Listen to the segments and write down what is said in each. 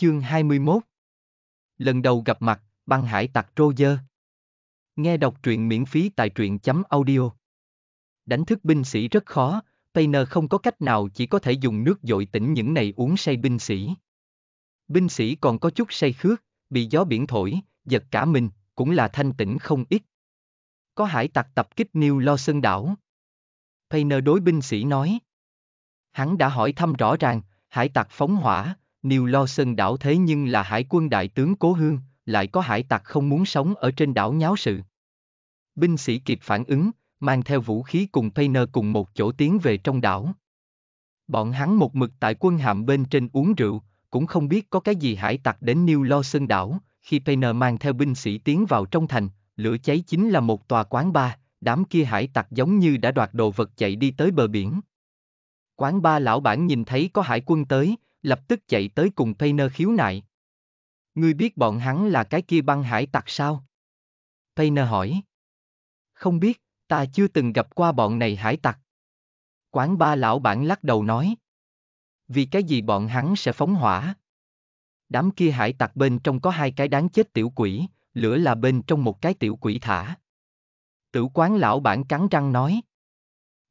Chương 21 Lần đầu gặp mặt, băng hải tặc dơ. Nghe đọc truyện miễn phí tại truyện chấm audio Đánh thức binh sĩ rất khó, Painter không có cách nào chỉ có thể dùng nước dội tỉnh những này uống say binh sĩ. Binh sĩ còn có chút say khước, bị gió biển thổi, giật cả mình, cũng là thanh tỉnh không ít. Có hải tặc tập kích New Lo Sơn đảo. Painter đối binh sĩ nói. Hắn đã hỏi thăm rõ ràng, hải tặc phóng hỏa, Niu Lo Lawson đảo thế nhưng là hải quân đại tướng Cố Hương, lại có hải tặc không muốn sống ở trên đảo nháo sự. Binh sĩ kịp phản ứng, mang theo vũ khí cùng Painter cùng một chỗ tiến về trong đảo. Bọn hắn một mực tại quân hạm bên trên uống rượu, cũng không biết có cái gì hải tặc đến Niu Lo Lawson đảo, khi Painter mang theo binh sĩ tiến vào trong thành, lửa cháy chính là một tòa quán bar, đám kia hải tặc giống như đã đoạt đồ vật chạy đi tới bờ biển. Quán ba lão bản nhìn thấy có hải quân tới, lập tức chạy tới cùng Painter khiếu nại. Ngươi biết bọn hắn là cái kia băng hải tặc sao? Painter hỏi. Không biết, ta chưa từng gặp qua bọn này hải tặc. Quán ba lão bản lắc đầu nói. Vì cái gì bọn hắn sẽ phóng hỏa? Đám kia hải tặc bên trong có hai cái đáng chết tiểu quỷ, lửa là bên trong một cái tiểu quỷ thả. Tử quán lão bản cắn răng nói.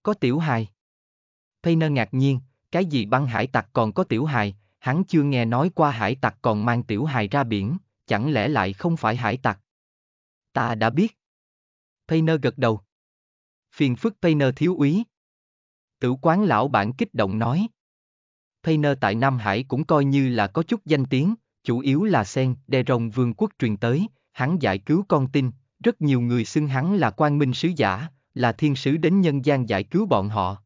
Có tiểu hài. Painter ngạc nhiên, cái gì băng hải tặc còn có tiểu hài, hắn chưa nghe nói qua hải tặc còn mang tiểu hài ra biển, chẳng lẽ lại không phải hải tặc? Ta đã biết. Painter gật đầu. Phiền phức Painter thiếu úy. Tử quán lão bản kích động nói. Painter tại Nam Hải cũng coi như là có chút danh tiếng, chủ yếu là sen, đe rồng vương quốc truyền tới, hắn giải cứu con tin, rất nhiều người xưng hắn là quan minh sứ giả, là thiên sứ đến nhân gian giải cứu bọn họ,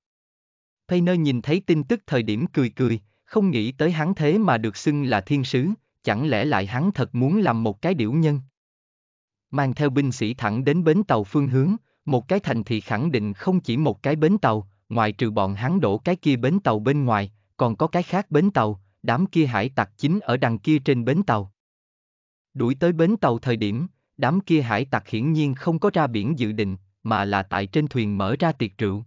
Painter nhìn thấy tin tức thời điểm cười cười, không nghĩ tới hắn thế mà được xưng là thiên sứ, chẳng lẽ lại hắn thật muốn làm một cái điểu nhân. Mang theo binh sĩ thẳng đến bến tàu phương hướng, một cái thành thì khẳng định không chỉ một cái bến tàu, ngoài trừ bọn hắn đổ cái kia bến tàu bên ngoài, còn có cái khác bến tàu, đám kia hải tặc chính ở đằng kia trên bến tàu. Đuổi tới bến tàu thời điểm, đám kia hải tặc hiển nhiên không có ra biển dự định, mà là tại trên thuyền mở ra tiệc rượu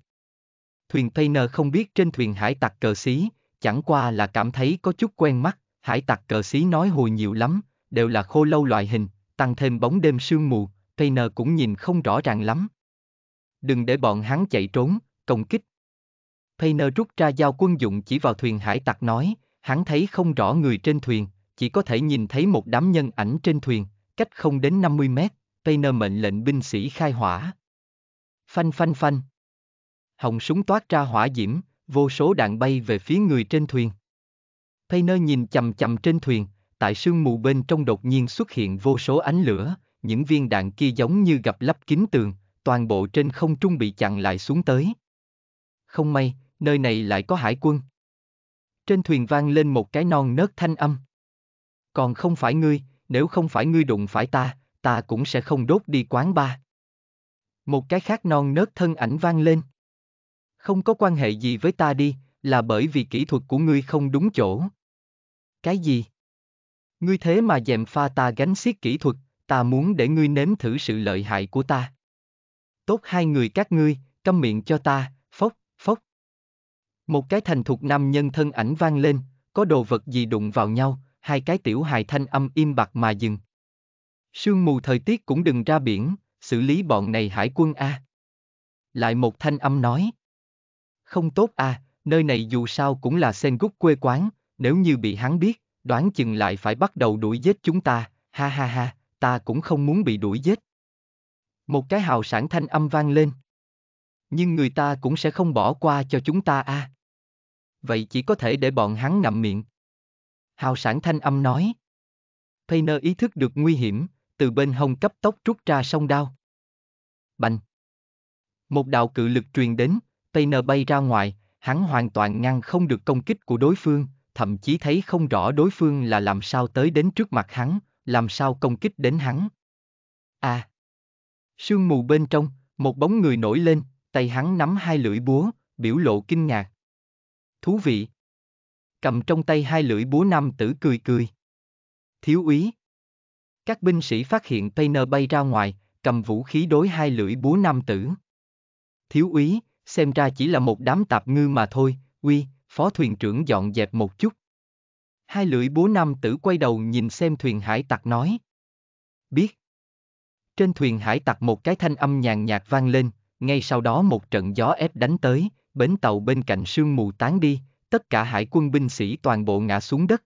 thuyền Painter không biết trên thuyền hải tặc cờ xí, chẳng qua là cảm thấy có chút quen mắt, hải tặc cờ xí nói hồi nhiều lắm, đều là khô lâu loại hình, tăng thêm bóng đêm sương mù, Painter cũng nhìn không rõ ràng lắm. Đừng để bọn hắn chạy trốn, công kích. Painter rút ra dao quân dụng chỉ vào thuyền hải tặc nói, hắn thấy không rõ người trên thuyền, chỉ có thể nhìn thấy một đám nhân ảnh trên thuyền, cách không đến 50 mét, Painter mệnh lệnh binh sĩ khai hỏa. Phanh phanh phanh. Hồng súng toát ra hỏa diễm, vô số đạn bay về phía người trên thuyền. Painter nhìn chầm chầm trên thuyền, tại sương mù bên trong đột nhiên xuất hiện vô số ánh lửa, những viên đạn kia giống như gặp lắp kín tường, toàn bộ trên không trung bị chặn lại xuống tới. Không may, nơi này lại có hải quân. Trên thuyền vang lên một cái non nớt thanh âm. Còn không phải ngươi, nếu không phải ngươi đụng phải ta, ta cũng sẽ không đốt đi quán ba. Một cái khác non nớt thân ảnh vang lên. Không có quan hệ gì với ta đi, là bởi vì kỹ thuật của ngươi không đúng chỗ. Cái gì? Ngươi thế mà dèm pha ta gánh xiết kỹ thuật, ta muốn để ngươi nếm thử sự lợi hại của ta. Tốt hai người các ngươi, câm miệng cho ta, phốc, phốc. Một cái thành thục nam nhân thân ảnh vang lên, có đồ vật gì đụng vào nhau, hai cái tiểu hài thanh âm im bặt mà dừng. Sương mù thời tiết cũng đừng ra biển, xử lý bọn này hải quân A. Lại một thanh âm nói. Không tốt à, nơi này dù sao cũng là sen gút quê quán, nếu như bị hắn biết, đoán chừng lại phải bắt đầu đuổi giết chúng ta, ha ha ha, ta cũng không muốn bị đuổi giết. Một cái hào sản thanh âm vang lên. Nhưng người ta cũng sẽ không bỏ qua cho chúng ta a. À. Vậy chỉ có thể để bọn hắn ngậm miệng. Hào sản thanh âm nói. Painer ý thức được nguy hiểm, từ bên hông cấp tốc rút ra song đao. Bành. Một đạo cự lực truyền đến, Tayner bay ra ngoài, hắn hoàn toàn ngăn không được công kích của đối phương, thậm chí thấy không rõ đối phương là làm sao tới đến trước mặt hắn, làm sao công kích đến hắn. À! Sương mù bên trong, một bóng người nổi lên, tay hắn nắm hai lưỡi búa, biểu lộ kinh ngạc. Thú vị! Cầm trong tay hai lưỡi búa nam tử cười cười. Thiếu úy! Các binh sĩ phát hiện Painer bay ra ngoài, cầm vũ khí đối hai lưỡi búa nam tử. Thiếu úy, xem ra chỉ là một đám tạp ngư mà thôi, uy, phó thuyền trưởng dọn dẹp một chút. Hai lưỡi búa nam tử quay đầu nhìn xem thuyền hải tặc nói. Biết. Trên thuyền hải tặc một cái thanh âm nhàn nhạt vang lên, ngay sau đó một trận gió ép đánh tới, bến tàu bên cạnh sương mù tán đi, tất cả hải quân binh sĩ toàn bộ ngã xuống đất.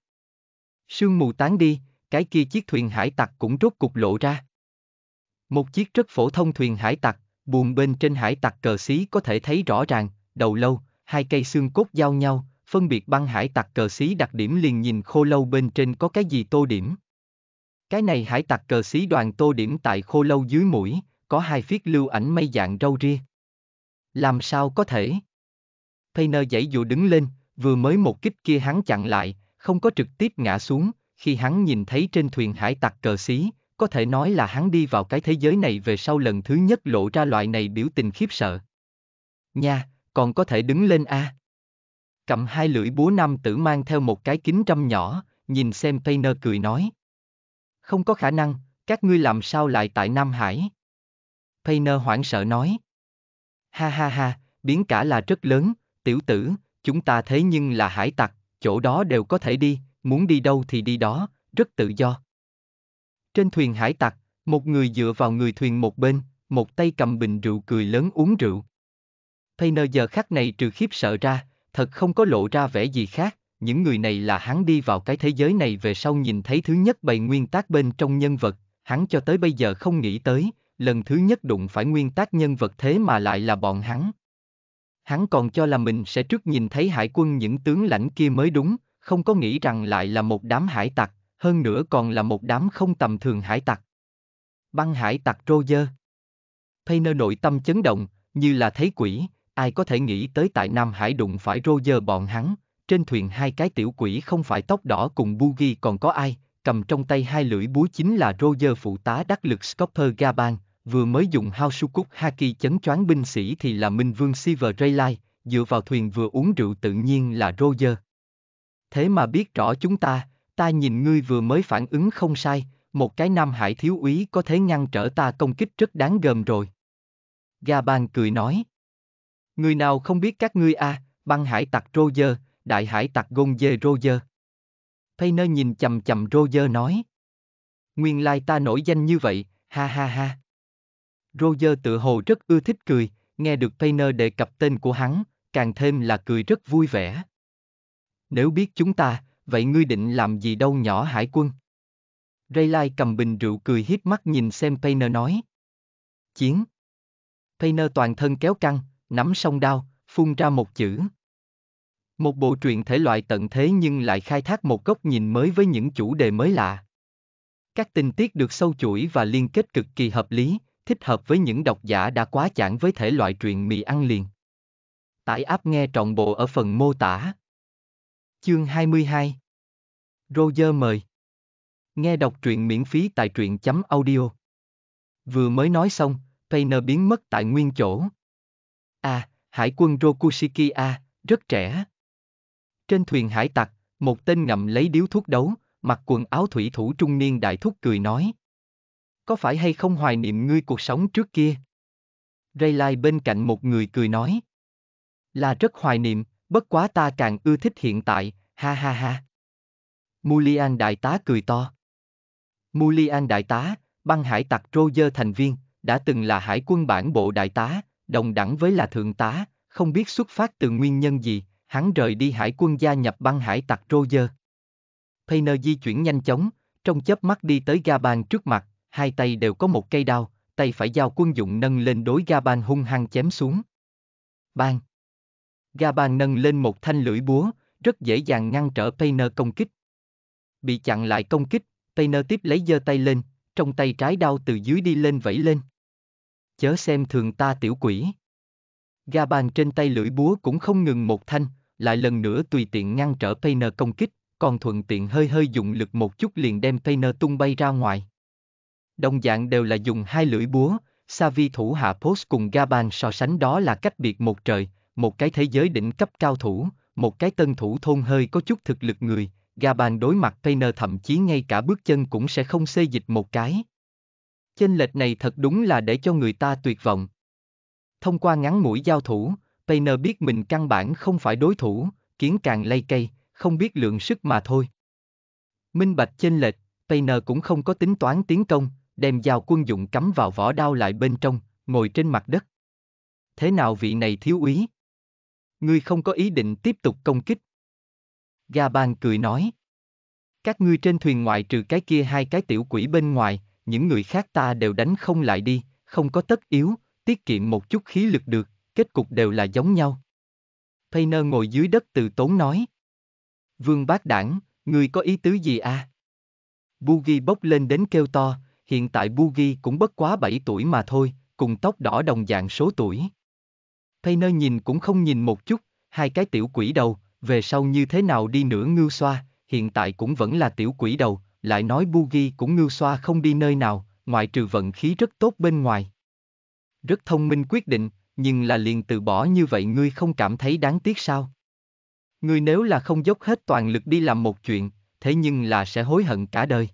Sương mù tán đi, cái kia chiếc thuyền hải tặc cũng rốt cục lộ ra. Một chiếc rất phổ thông thuyền hải tặc, buồn bên trên hải tặc cờ xí có thể thấy rõ ràng, đầu lâu, hai cây xương cốt giao nhau, phân biệt băng hải tặc cờ xí đặc điểm liền nhìn khô lâu bên trên có cái gì tô điểm. Cái này hải tặc cờ xí đoàn tô điểm tại khô lâu dưới mũi, có hai phiết lưu ảnh mây dạng râu ria. Làm sao có thể? Painter dãy dụ đứng lên, vừa mới một kích kia hắn chặn lại, không có trực tiếp ngã xuống, khi hắn nhìn thấy trên thuyền hải tặc cờ xí, có thể nói là hắn đi vào cái thế giới này về sau lần thứ nhất lộ ra loại này biểu tình khiếp sợ. Nha, còn có thể đứng lên a. À. Cầm hai lưỡi búa nam tử mang theo một cái kính trăm nhỏ, nhìn xem Painter cười nói. Không có khả năng, các ngươi làm sao lại tại Nam Hải? Painter hoảng sợ nói. Ha ha ha, biến cả là rất lớn, tiểu tử, chúng ta thế nhưng là hải tặc, chỗ đó đều có thể đi, muốn đi đâu thì đi đó, rất tự do. Trên thuyền hải tặc, một người dựa vào người thuyền một bên, một tay cầm bình rượu cười lớn uống rượu. Painter giờ khắc này trừ khiếp sợ ra, thật không có lộ ra vẻ gì khác, những người này là hắn đi vào cái thế giới này về sau nhìn thấy thứ nhất bày nguyên tác bên trong nhân vật, hắn cho tới bây giờ không nghĩ tới, lần thứ nhất đụng phải nguyên tác nhân vật thế mà lại là bọn hắn. Hắn còn cho là mình sẽ trước nhìn thấy hải quân những tướng lãnh kia mới đúng, không có nghĩ rằng lại là một đám hải tặc, hơn nữa còn là một đám không tầm thường hải tặc. Băng hải tặc Roger. Painter nội tâm chấn động, như là thấy quỷ, ai có thể nghĩ tới tại Nam Hải đụng phải Roger bọn hắn, trên thuyền hai cái tiểu quỷ không phải tóc đỏ cùng Boogie còn có ai, cầm trong tay hai lưỡi búa chính là Roger phụ tá đắc lực Scopper Gaban, vừa mới dùng hao Haki chấn choáng binh sĩ thì là Minh Vương Silver Rayleigh, dựa vào thuyền vừa uống rượu tự nhiên là Roger. Thế mà biết rõ chúng ta, ta nhìn ngươi vừa mới phản ứng không sai, một cái nam hải thiếu úy có thể ngăn trở ta công kích rất đáng gờm rồi. Gaban cười nói. Người nào không biết các ngươi a, à, băng hải tặc Roger, đại hải tặc gôn dê Roger. Payner nhìn chầm chầm Roger nói. Nguyên lai ta nổi danh như vậy, ha ha ha. Roger tự hồ rất ưa thích cười, nghe được Payner đề cập tên của hắn, càng thêm là cười rất vui vẻ. Nếu biết chúng ta, vậy ngươi định làm gì đâu nhỏ hải quân? Ray Lai cầm bình rượu cười hiếp mắt nhìn xem payner nói. Chiến. payner toàn thân kéo căng, nắm song đao, phun ra một chữ. Một bộ truyện thể loại tận thế nhưng lại khai thác một góc nhìn mới với những chủ đề mới lạ. Các tình tiết được sâu chuỗi và liên kết cực kỳ hợp lý, thích hợp với những độc giả đã quá chán với thể loại truyện mì ăn liền. Tải app nghe trọn bộ ở phần mô tả. Chương 22 Roger mời Nghe đọc truyện miễn phí tại truyện chấm audio Vừa mới nói xong, Painer biến mất tại nguyên chỗ. À, hải quân Rokushiki A, à, rất trẻ. Trên thuyền hải tặc, một tên ngậm lấy điếu thuốc đấu, mặc quần áo thủy thủ trung niên đại thúc cười nói. Có phải hay không hoài niệm ngươi cuộc sống trước kia? Rayleigh bên cạnh một người cười nói. Là rất hoài niệm, bất quá ta càng ưa thích hiện tại, ha ha ha. Mulian đại tá cười to. Mulian đại tá, băng hải tặc Roger thành viên, đã từng là hải quân bản bộ đại tá, đồng đẳng với là thượng tá, không biết xuất phát từ nguyên nhân gì, hắn rời đi hải quân gia nhập băng hải tặc Roger. Payner di chuyển nhanh chóng, trong chớp mắt đi tới Gaban trước mặt, hai tay đều có một cây đao, tay phải giao quân dụng nâng lên đối Gaban hung hăng chém xuống. Bang! Gaban nâng lên một thanh lưỡi búa, rất dễ dàng ngăn trở Painter công kích. Bị chặn lại công kích, Painter tiếp lấy giơ tay lên, trong tay trái đao từ dưới đi lên vẫy lên. Chớ xem thường ta tiểu quỷ. Gaban trên tay lưỡi búa cũng không ngừng một thanh, lại lần nữa tùy tiện ngăn trở Painter công kích, còn thuận tiện hơi hơi dùng lực một chút liền đem Painter tung bay ra ngoài. Đồng dạng đều là dùng hai lưỡi búa, Savi thủ hạ Post cùng Gaban so sánh đó là cách biệt một trời, một cái thế giới đỉnh cấp cao thủ, một cái tân thủ thôn hơi có chút thực lực người, Gaban đối mặt Painter thậm chí ngay cả bước chân cũng sẽ không xê dịch một cái. Chênh lệch này thật đúng là để cho người ta tuyệt vọng. Thông qua ngắn mũi giao thủ, Painter biết mình căn bản không phải đối thủ, kiến càng lay cây, không biết lượng sức mà thôi. Minh bạch chênh lệch, Painter cũng không có tính toán tiến công, đem dao quân dụng cắm vào vỏ đao lại bên trong, ngồi trên mặt đất. Thế nào vị này thiếu úy? ngươi không có ý định tiếp tục công kích. Ga Ban cười nói. Các ngươi trên thuyền ngoại trừ cái kia hai cái tiểu quỷ bên ngoài, những người khác ta đều đánh không lại đi, không có tất yếu, tiết kiệm một chút khí lực được, kết cục đều là giống nhau. Painter ngồi dưới đất từ tốn nói. Vương bác đảng, ngươi có ý tứ gì à? Bugi bốc lên đến kêu to, hiện tại Bugi cũng bất quá 7 tuổi mà thôi, cùng tóc đỏ đồng dạng số tuổi. Painter nhìn cũng không nhìn một chút, hai cái tiểu quỷ đầu, về sau như thế nào đi nữa ngưu xoa, hiện tại cũng vẫn là tiểu quỷ đầu, lại nói Bugi cũng ngưu xoa không đi nơi nào, ngoại trừ vận khí rất tốt bên ngoài. Rất thông minh quyết định, nhưng là liền từ bỏ như vậy ngươi không cảm thấy đáng tiếc sao? Ngươi nếu là không dốc hết toàn lực đi làm một chuyện, thế nhưng là sẽ hối hận cả đời.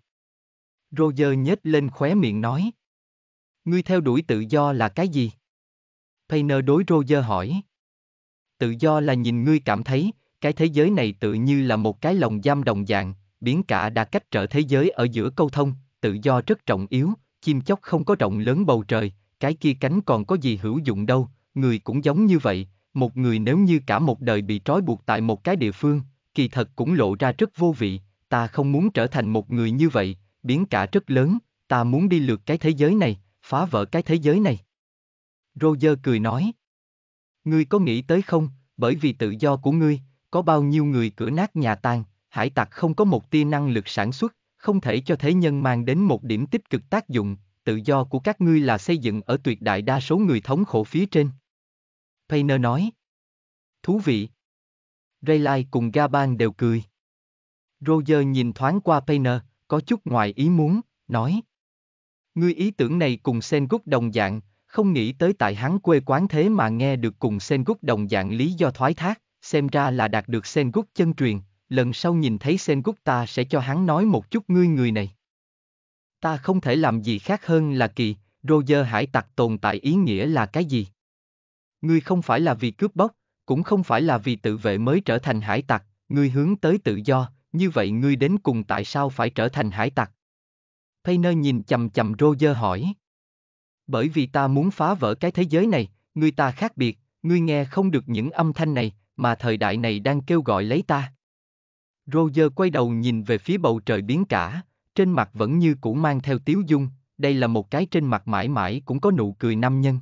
Roger nhếch lên khóe miệng nói. Ngươi theo đuổi tự do là cái gì? Payner đối Roger hỏi. Tự do là nhìn ngươi cảm thấy, cái thế giới này tự như là một cái lồng giam đồng dạng, biến cả đã cách trở thế giới ở giữa câu thông, tự do rất trọng yếu, chim chóc không có rộng lớn bầu trời, cái kia cánh còn có gì hữu dụng đâu, người cũng giống như vậy, một người nếu như cả một đời bị trói buộc tại một cái địa phương, kỳ thật cũng lộ ra rất vô vị, ta không muốn trở thành một người như vậy, biến cả rất lớn, ta muốn đi lượt cái thế giới này, phá vỡ cái thế giới này. Roger cười nói. Ngươi có nghĩ tới không, bởi vì tự do của ngươi, có bao nhiêu người cửa nát nhà tan, hải tặc không có một tia năng lực sản xuất, không thể cho thế nhân mang đến một điểm tích cực tác dụng, tự do của các ngươi là xây dựng ở tuyệt đại đa số người thống khổ phía trên. Payner nói. Thú vị. Rayleigh cùng Gaban đều cười. Roger nhìn thoáng qua Payner, có chút ngoài ý muốn, nói. Ngươi ý tưởng này cùng Sen đồng dạng, không nghĩ tới tại hắn quê quán thế mà nghe được cùng Sen Sengut đồng dạng lý do thoái thác, xem ra là đạt được Sen Sengut chân truyền, lần sau nhìn thấy Sen Sengut ta sẽ cho hắn nói một chút ngươi người này. Ta không thể làm gì khác hơn là kỳ, Roger hải tặc tồn tại ý nghĩa là cái gì? Ngươi không phải là vì cướp bóc, cũng không phải là vì tự vệ mới trở thành hải tặc, ngươi hướng tới tự do, như vậy ngươi đến cùng tại sao phải trở thành hải tặc? Painter nhìn chầm chầm Roger hỏi bởi vì ta muốn phá vỡ cái thế giới này, người ta khác biệt, ngươi nghe không được những âm thanh này, mà thời đại này đang kêu gọi lấy ta. Roger quay đầu nhìn về phía bầu trời biến cả, trên mặt vẫn như cũ mang theo tiếu dung, đây là một cái trên mặt mãi mãi cũng có nụ cười nam nhân.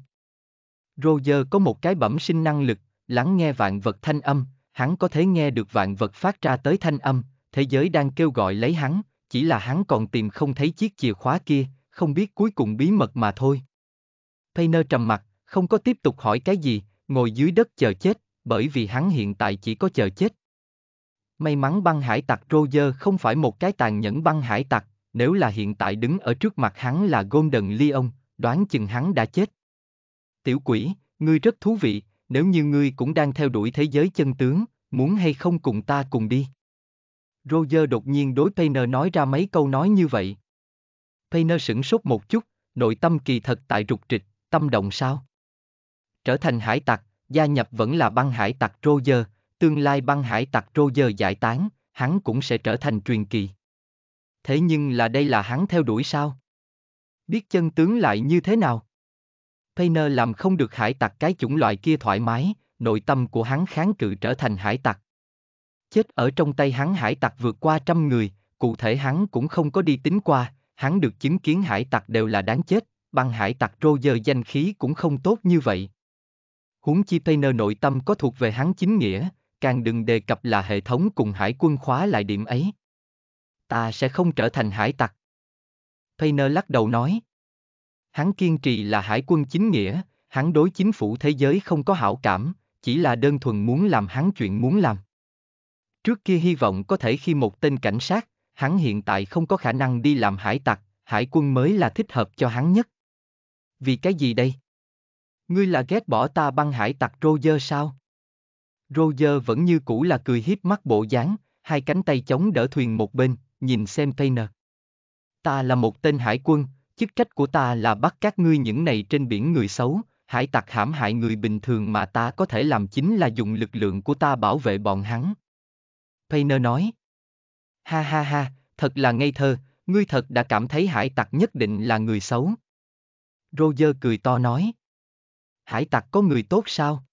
Roger có một cái bẩm sinh năng lực, lắng nghe vạn vật thanh âm, hắn có thể nghe được vạn vật phát ra tới thanh âm, thế giới đang kêu gọi lấy hắn, chỉ là hắn còn tìm không thấy chiếc chìa khóa kia, không biết cuối cùng bí mật mà thôi. Painter trầm mặt, không có tiếp tục hỏi cái gì, ngồi dưới đất chờ chết, bởi vì hắn hiện tại chỉ có chờ chết. May mắn băng hải tặc Roger không phải một cái tàn nhẫn băng hải tặc, nếu là hiện tại đứng ở trước mặt hắn là Golden Leon, đoán chừng hắn đã chết. Tiểu quỷ, ngươi rất thú vị, nếu như ngươi cũng đang theo đuổi thế giới chân tướng, muốn hay không cùng ta cùng đi. Roger đột nhiên đối Painter nói ra mấy câu nói như vậy. Painter sửng sốt một chút, nội tâm kỳ thật tại rụt trịch, tâm động sao? Trở thành hải tặc, gia nhập vẫn là băng hải tặc Roger, tương lai băng hải tặc Roger giải tán, hắn cũng sẽ trở thành truyền kỳ. Thế nhưng là đây là hắn theo đuổi sao? Biết chân tướng lại như thế nào? Painter làm không được hải tặc cái chủng loại kia thoải mái, nội tâm của hắn kháng cự trở thành hải tặc. Chết ở trong tay hắn hải tặc vượt qua trăm người, cụ thể hắn cũng không có đi tính qua, hắn được chứng kiến hải tặc đều là đáng chết, băng hải tặc Roger danh khí cũng không tốt như vậy. Huống chi Painter nội tâm có thuộc về hắn chính nghĩa, càng đừng đề cập là hệ thống cùng hải quân khóa lại điểm ấy. Ta sẽ không trở thành hải tặc. Painter lắc đầu nói. Hắn kiên trì là hải quân chính nghĩa, hắn đối chính phủ thế giới không có hảo cảm, chỉ là đơn thuần muốn làm hắn chuyện muốn làm. Trước kia hy vọng có thể khi một tên cảnh sát, hắn hiện tại không có khả năng đi làm hải tặc, hải quân mới là thích hợp cho hắn nhất vì cái gì đây? Ngươi là ghét bỏ ta băng hải tặc Roger sao? Roger vẫn như cũ là cười hiếp mắt bộ dáng, hai cánh tay chống đỡ thuyền một bên, nhìn xem Tainer. Ta là một tên hải quân, chức trách của ta là bắt các ngươi những này trên biển người xấu, hải tặc hãm hại người bình thường mà ta có thể làm chính là dùng lực lượng của ta bảo vệ bọn hắn. Painer nói. Ha ha ha, thật là ngây thơ, ngươi thật đã cảm thấy hải tặc nhất định là người xấu. Roger cười to nói. Hải tặc có người tốt sao?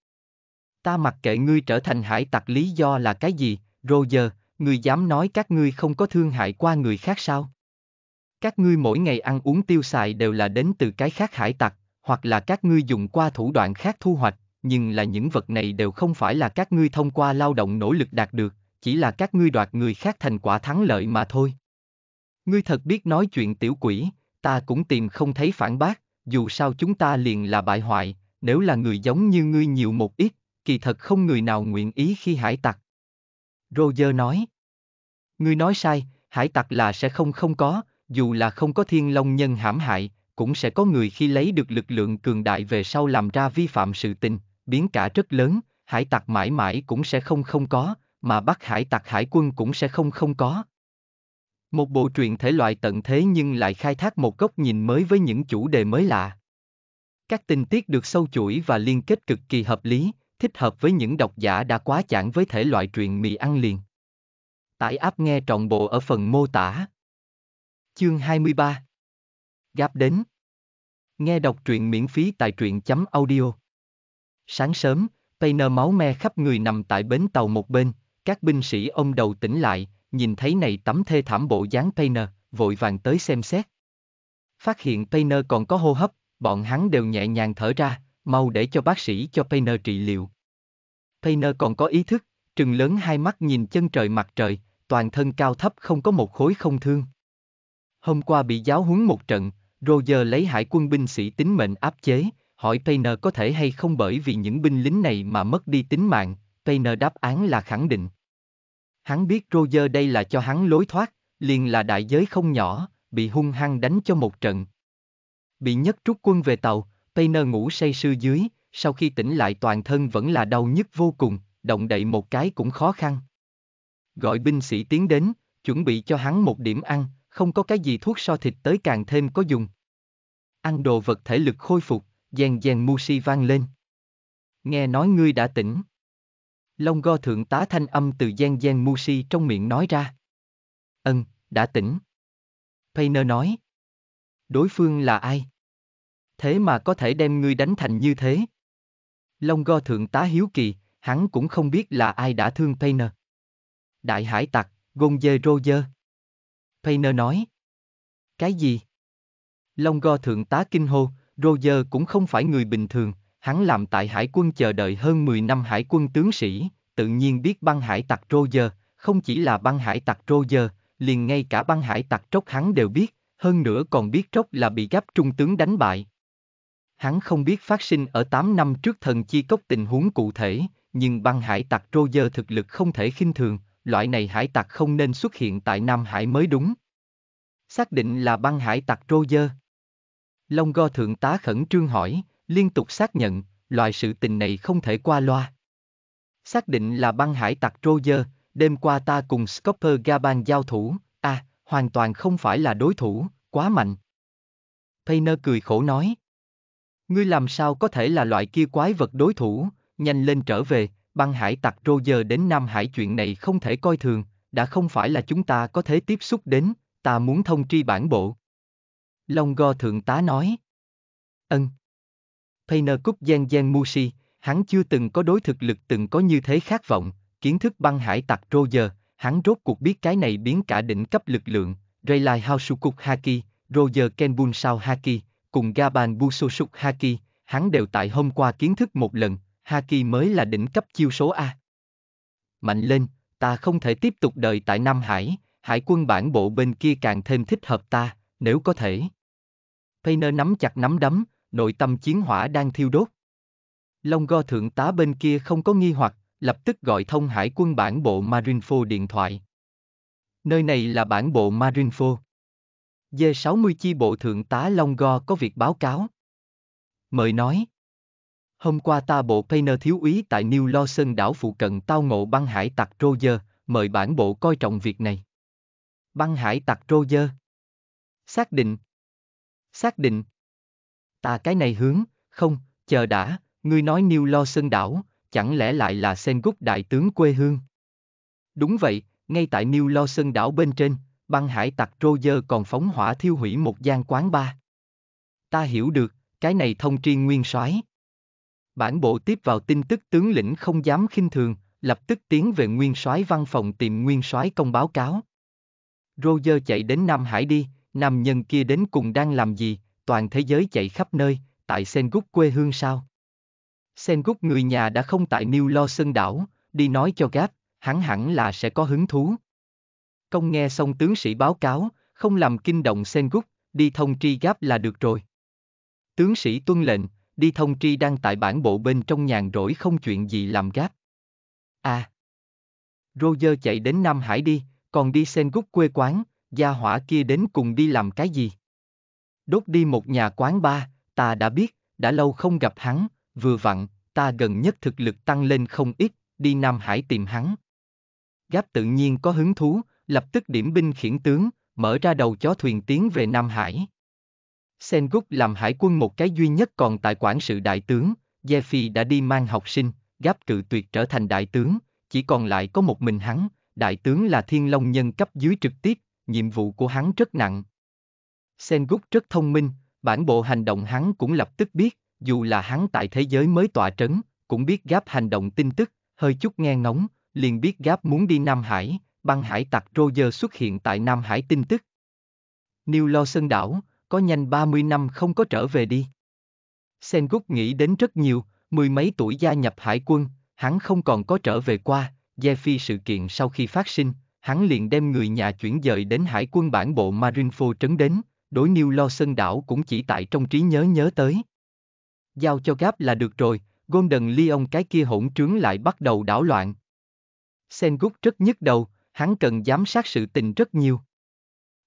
Ta mặc kệ ngươi trở thành hải tặc lý do là cái gì, Roger, ngươi dám nói các ngươi không có thương hại qua người khác sao? Các ngươi mỗi ngày ăn uống tiêu xài đều là đến từ cái khác hải tặc, hoặc là các ngươi dùng qua thủ đoạn khác thu hoạch, nhưng là những vật này đều không phải là các ngươi thông qua lao động nỗ lực đạt được, chỉ là các ngươi đoạt người khác thành quả thắng lợi mà thôi. Ngươi thật biết nói chuyện tiểu quỷ, ta cũng tìm không thấy phản bác, dù sao chúng ta liền là bại hoại, nếu là người giống như ngươi nhiều một ít, kỳ thật không người nào nguyện ý khi hải tặc. Roger nói. Ngươi nói sai, hải tặc là sẽ không không có, dù là không có thiên long nhân hãm hại, cũng sẽ có người khi lấy được lực lượng cường đại về sau làm ra vi phạm sự tình, biến cả rất lớn, hải tặc mãi mãi cũng sẽ không không có, mà bắt hải tặc hải quân cũng sẽ không không có. Một bộ truyện thể loại tận thế nhưng lại khai thác một góc nhìn mới với những chủ đề mới lạ. Các tình tiết được sâu chuỗi và liên kết cực kỳ hợp lý, thích hợp với những độc giả đã quá chán với thể loại truyện mì ăn liền. Tải áp nghe trọn bộ ở phần mô tả. Chương 23 Gáp đến Nghe đọc truyện miễn phí tại truyện.audio Sáng sớm, Painer máu me khắp người nằm tại bến tàu một bên, các binh sĩ ông đầu tỉnh lại, nhìn thấy này tấm thê thảm bộ dáng Payner vội vàng tới xem xét. Phát hiện Payner còn có hô hấp, bọn hắn đều nhẹ nhàng thở ra, mau để cho bác sĩ cho Payner trị liệu. Payner còn có ý thức, trừng lớn hai mắt nhìn chân trời mặt trời, toàn thân cao thấp không có một khối không thương. Hôm qua bị giáo huấn một trận, Roger lấy hải quân binh sĩ tính mệnh áp chế, hỏi Payner có thể hay không bởi vì những binh lính này mà mất đi tính mạng, Payner đáp án là khẳng định. Hắn biết Roger đây là cho hắn lối thoát, liền là đại giới không nhỏ, bị hung hăng đánh cho một trận. Bị nhất trút quân về tàu, Painter ngủ say sưa dưới, sau khi tỉnh lại toàn thân vẫn là đau nhức vô cùng, động đậy một cái cũng khó khăn. Gọi binh sĩ tiến đến, chuẩn bị cho hắn một điểm ăn, không có cái gì thuốc so thịt tới càng thêm có dùng. Ăn đồ vật thể lực khôi phục, dèn dèn Musi vang lên. Nghe nói ngươi đã tỉnh. Long Go thượng tá thanh âm từ Gen mu si trong miệng nói ra. Ân, đã tỉnh. Painer nói. Đối phương là ai? Thế mà có thể đem ngươi đánh thành như thế. Long Go thượng tá hiếu kỳ, hắn cũng không biết là ai đã thương Painer. Đại hải tặc, gôn dê rô dơ. Painer nói. Cái gì? Long Go thượng tá kinh hô, Roger cũng không phải người bình thường, hắn làm tại hải quân chờ đợi hơn 10 năm hải quân tướng sĩ, tự nhiên biết băng hải tặc Roger, không chỉ là băng hải tặc Roger, liền ngay cả băng hải tặc Trốc hắn đều biết, hơn nữa còn biết Trốc là bị gấp trung tướng đánh bại. Hắn không biết phát sinh ở 8 năm trước thần chi cốc tình huống cụ thể, nhưng băng hải tặc Roger thực lực không thể khinh thường, loại này hải tặc không nên xuất hiện tại Nam Hải mới đúng. Xác định là băng hải tặc Roger. Long Go Thượng tá khẩn trương hỏi, liên tục xác nhận, loại sự tình này không thể qua loa. Xác định là băng hải tặc Roger, đêm qua ta cùng Scopper Gaban giao thủ, à, hoàn toàn không phải là đối thủ, quá mạnh. Payner cười khổ nói. Ngươi làm sao có thể là loại kia quái vật đối thủ, nhanh lên trở về, băng hải tặc Roger đến Nam Hải chuyện này không thể coi thường, đã không phải là chúng ta có thể tiếp xúc đến, ta muốn thông tri bản bộ. Long Go Thượng tá nói. Ân, Painter Cup Gen Gen Mushi, hắn chưa từng có đối thực lực từng có như thế khát vọng, kiến thức băng hải tặc Roger, hắn rốt cuộc biết cái này biến cả đỉnh cấp lực lượng, Rayleigh Hausukuk Haki, Roger Kenbun Sao Haki, cùng Gaban Busoshuk Haki, hắn đều tại hôm qua kiến thức một lần, Haki mới là đỉnh cấp chiêu số A. Mạnh lên, ta không thể tiếp tục đợi tại Nam Hải, hải quân bản bộ bên kia càng thêm thích hợp ta, nếu có thể. Painter nắm chặt nắm đấm, nội tâm chiến hỏa đang thiêu đốt. Long Go thượng tá bên kia không có nghi hoặc, lập tức gọi thông hải quân bản bộ Marinefo điện thoại. Nơi này là bản bộ Marinefo. D60 chi bộ thượng tá Long Go có việc báo cáo. Mời nói. Hôm qua ta bộ Painter thiếu úy tại New Lo Sơn đảo phụ cận tao ngộ băng hải tặc Roger, mời bản bộ coi trọng việc này. Băng hải tặc Roger. Xác định. Xác định. À cái này hướng, không, chờ đã, ngươi nói Niu Lo Lawson đảo, chẳng lẽ lại là Sen Sengut đại tướng quê hương? Đúng vậy, ngay tại Niu Lo Lawson đảo bên trên, băng hải tặc Roger còn phóng hỏa thiêu hủy một gian quán ba. Ta hiểu được, cái này thông tri nguyên soái. Bản bộ tiếp vào tin tức tướng lĩnh không dám khinh thường, lập tức tiến về nguyên soái văn phòng tìm nguyên soái công báo cáo. Roger chạy đến Nam Hải đi, nam nhân kia đến cùng đang làm gì, toàn thế giới chạy khắp nơi, tại Sengut quê hương sao? Sengut người nhà đã không tại New Lo Sơn đảo, đi nói cho Gáp, hắn hẳn là sẽ có hứng thú. Công nghe xong tướng sĩ báo cáo, không làm kinh động Sengut, đi thông tri Gáp là được rồi. Tướng sĩ tuân lệnh, đi thông tri đang tại bản bộ bên trong nhàn rỗi không chuyện gì làm Gáp. À! Roger chạy đến Nam Hải đi, còn đi Sengut quê quán, gia hỏa kia đến cùng đi làm cái gì? đốt đi một nhà quán ba, ta đã biết, đã lâu không gặp hắn, vừa vặn, ta gần nhất thực lực tăng lên không ít, đi Nam Hải tìm hắn. Gáp tự nhiên có hứng thú, lập tức điểm binh khiển tướng, mở ra đầu chó thuyền tiến về Nam Hải. Sengut làm hải quân một cái duy nhất còn tại quản sự đại tướng, Jeffy đã đi mang học sinh, gáp cự tuyệt trở thành đại tướng, chỉ còn lại có một mình hắn, đại tướng là thiên long nhân cấp dưới trực tiếp, nhiệm vụ của hắn rất nặng, Sengoku rất thông minh, bản bộ hành động hắn cũng lập tức biết, dù là hắn tại thế giới mới tọa trấn, cũng biết gáp hành động tin tức, hơi chút nghe ngóng, liền biết gáp muốn đi Nam Hải, băng hải tặc Roger xuất hiện tại Nam Hải tin tức. New Lo Sơn Đảo, có nhanh 30 năm không có trở về đi. Sengoku nghĩ đến rất nhiều, mười mấy tuổi gia nhập hải quân, hắn không còn có trở về qua, gia phi sự kiện sau khi phát sinh, hắn liền đem người nhà chuyển dời đến hải quân bản bộ Marineford trấn đến, đối New Lawson đảo cũng chỉ tại trong trí nhớ nhớ tới. Giao cho gáp là được rồi, Golden Leon cái kia hỗn trướng lại bắt đầu đảo loạn. Sengut rất nhức đầu, hắn cần giám sát sự tình rất nhiều.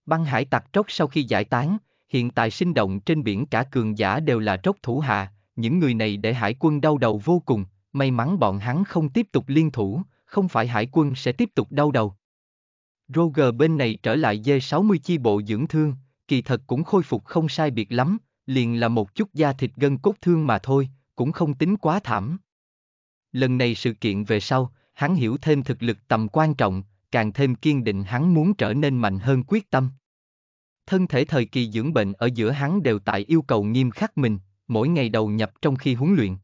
Băng hải tặc tróc sau khi giải tán, hiện tại sinh động trên biển cả cường giả đều là tróc thủ hạ, những người này để hải quân đau đầu vô cùng, may mắn bọn hắn không tiếp tục liên thủ, không phải hải quân sẽ tiếp tục đau đầu. Roger bên này trở lại D60 chi bộ dưỡng thương, kỳ thật cũng khôi phục không sai biệt lắm, liền là một chút da thịt gân cốt thương mà thôi, cũng không tính quá thảm. Lần này sự kiện về sau, hắn hiểu thêm thực lực tầm quan trọng, càng thêm kiên định hắn muốn trở nên mạnh hơn quyết tâm. Thân thể thời kỳ dưỡng bệnh ở giữa hắn đều tại yêu cầu nghiêm khắc mình, mỗi ngày đầu nhập trong khi huấn luyện.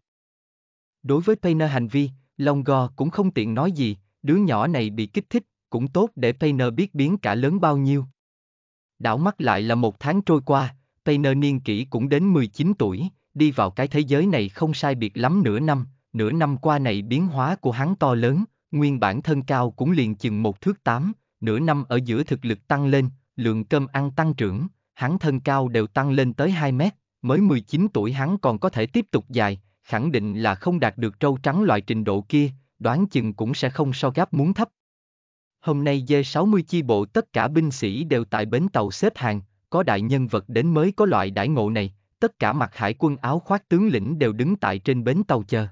Đối với Painer hành vi, Long Longo cũng không tiện nói gì, đứa nhỏ này bị kích thích, cũng tốt để Painer biết biến cả lớn bao nhiêu. Đảo mắt lại là một tháng trôi qua, Tây Nơ niên kỷ cũng đến 19 tuổi, đi vào cái thế giới này không sai biệt lắm nửa năm, nửa năm qua này biến hóa của hắn to lớn, nguyên bản thân cao cũng liền chừng một thước tám, nửa năm ở giữa thực lực tăng lên, lượng cơm ăn tăng trưởng, hắn thân cao đều tăng lên tới 2 mét, mới 19 tuổi hắn còn có thể tiếp tục dài, khẳng định là không đạt được trâu trắng loại trình độ kia, đoán chừng cũng sẽ không so gáp muốn thấp, Hôm nay D60 chi bộ tất cả binh sĩ đều tại bến tàu xếp hàng, có đại nhân vật đến mới có loại đãi ngộ này, tất cả mặt hải quân áo khoác tướng lĩnh đều đứng tại trên bến tàu chờ.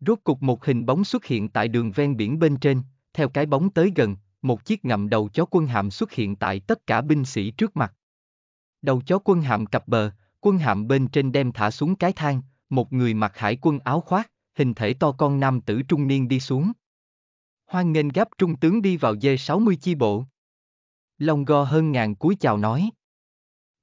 Rốt cục một hình bóng xuất hiện tại đường ven biển bên trên, theo cái bóng tới gần, một chiếc ngầm đầu chó quân hạm xuất hiện tại tất cả binh sĩ trước mặt. Đầu chó quân hạm cập bờ, quân hạm bên trên đem thả xuống cái thang, một người mặc hải quân áo khoác, hình thể to con nam tử trung niên đi xuống hoan nghênh gáp trung tướng đi vào D60 chi bộ. Long go hơn ngàn cúi chào nói.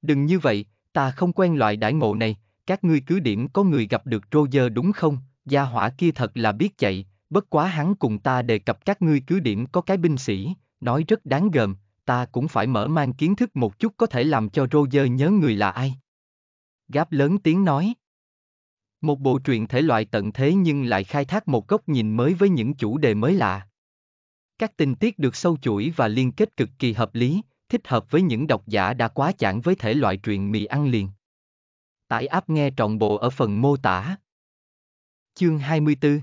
Đừng như vậy, ta không quen loại đãi ngộ này, các ngươi cứ điểm có người gặp được Roger đúng không, gia hỏa kia thật là biết chạy, bất quá hắn cùng ta đề cập các ngươi cứ điểm có cái binh sĩ, nói rất đáng gờm, ta cũng phải mở mang kiến thức một chút có thể làm cho Roger nhớ người là ai. Gáp lớn tiếng nói. Một bộ truyện thể loại tận thế nhưng lại khai thác một góc nhìn mới với những chủ đề mới lạ. Các tình tiết được sâu chuỗi và liên kết cực kỳ hợp lý, thích hợp với những độc giả đã quá chán với thể loại truyện mì ăn liền. Tải app nghe trọn bộ ở phần mô tả. Chương 24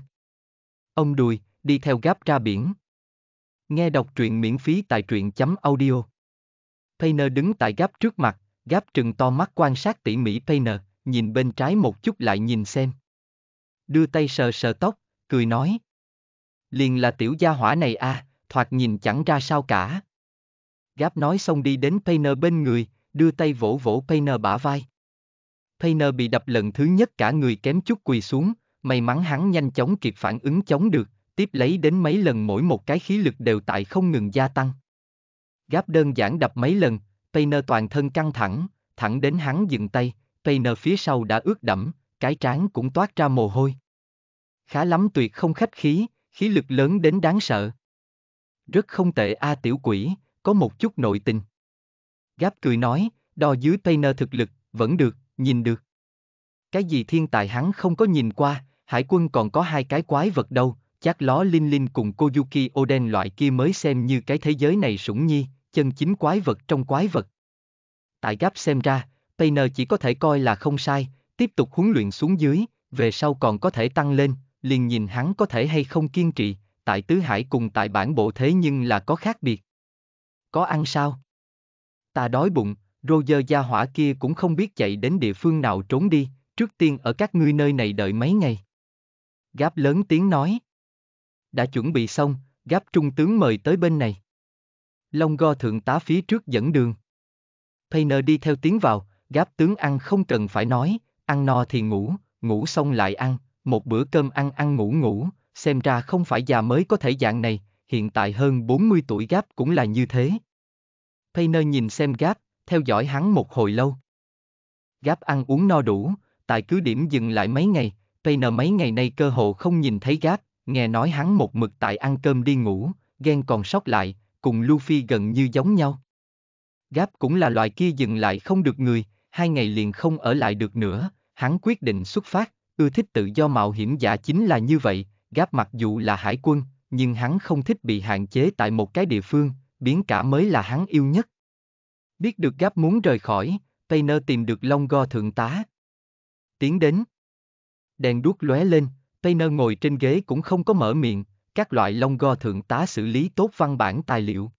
Ông Đùi, đi theo gáp ra biển. Nghe đọc truyện miễn phí tại truyện.audio. chấm payner đứng tại gáp trước mặt, gáp trừng to mắt quan sát tỉ mỉ payner, nhìn bên trái một chút lại nhìn xem. Đưa tay sờ sờ tóc, cười nói. Liền là tiểu gia hỏa này à thoạt nhìn chẳng ra sao cả. Gáp nói xong đi đến Payner bên người, đưa tay vỗ vỗ Payner bả vai. Payner bị đập lần thứ nhất cả người kém chút quỳ xuống, may mắn hắn nhanh chóng kịp phản ứng chống được, tiếp lấy đến mấy lần mỗi một cái khí lực đều tại không ngừng gia tăng. Gáp đơn giản đập mấy lần, Payner toàn thân căng thẳng, thẳng đến hắn dừng tay, Payner phía sau đã ướt đẫm, cái trán cũng toát ra mồ hôi. Khá lắm tuyệt không khách khí, khí lực lớn đến đáng sợ rất không tệ a à, tiểu quỷ, có một chút nội tình. Gáp cười nói, đo dưới Painter thực lực, vẫn được, nhìn được. Cái gì thiên tài hắn không có nhìn qua, hải quân còn có hai cái quái vật đâu, chắc ló Linh Linh cùng Koyuki Oden loại kia mới xem như cái thế giới này sủng nhi, chân chính quái vật trong quái vật. Tại Gáp xem ra, Painter chỉ có thể coi là không sai, tiếp tục huấn luyện xuống dưới, về sau còn có thể tăng lên, liền nhìn hắn có thể hay không kiên trì, tại Tứ Hải cùng tại bản bộ thế nhưng là có khác biệt. Có ăn sao? Ta đói bụng, Roger gia hỏa kia cũng không biết chạy đến địa phương nào trốn đi, trước tiên ở các ngươi nơi này đợi mấy ngày. Gáp lớn tiếng nói. Đã chuẩn bị xong, gáp trung tướng mời tới bên này. Long go thượng tá phía trước dẫn đường. Painer đi theo tiếng vào, gáp tướng ăn không cần phải nói, ăn no thì ngủ, ngủ xong lại ăn, một bữa cơm ăn ăn ngủ ngủ, xem ra không phải già mới có thể dạng này, hiện tại hơn 40 tuổi Gap cũng là như thế. Painter nhìn xem Gap, theo dõi hắn một hồi lâu. Gap ăn uống no đủ, tại cứ điểm dừng lại mấy ngày, Painter mấy ngày nay cơ hồ không nhìn thấy Gap, nghe nói hắn một mực tại ăn cơm đi ngủ, ghen còn sót lại, cùng Luffy gần như giống nhau. Gap cũng là loại kia dừng lại không được người, hai ngày liền không ở lại được nữa, hắn quyết định xuất phát, ưa thích tự do mạo hiểm giả chính là như vậy, Gáp mặc dù là hải quân, nhưng hắn không thích bị hạn chế tại một cái địa phương, biến cả mới là hắn yêu nhất. Biết được Gáp muốn rời khỏi, Painter tìm được Long Go Thượng tá. Tiến đến. Đèn đuốc lóe lên, Painter ngồi trên ghế cũng không có mở miệng, các loại Long Go Thượng tá xử lý tốt văn bản tài liệu.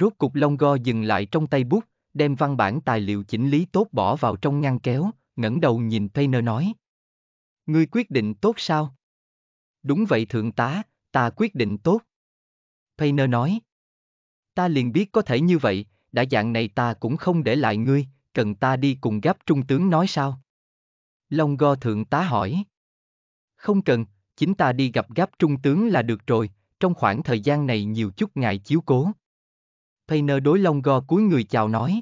Rốt cục Long Go dừng lại trong tay bút, đem văn bản tài liệu chỉnh lý tốt bỏ vào trong ngăn kéo, ngẩng đầu nhìn Painter nói. Ngươi quyết định tốt sao? Đúng vậy thượng tá, ta quyết định tốt. Payner nói. Ta liền biết có thể như vậy, đã dạng này ta cũng không để lại ngươi, cần ta đi cùng gấp trung tướng nói sao? Long Go thượng tá hỏi. Không cần, chính ta đi gặp gấp trung tướng là được rồi, trong khoảng thời gian này nhiều chút ngại chiếu cố. Payner đối Long Go cuối người chào nói.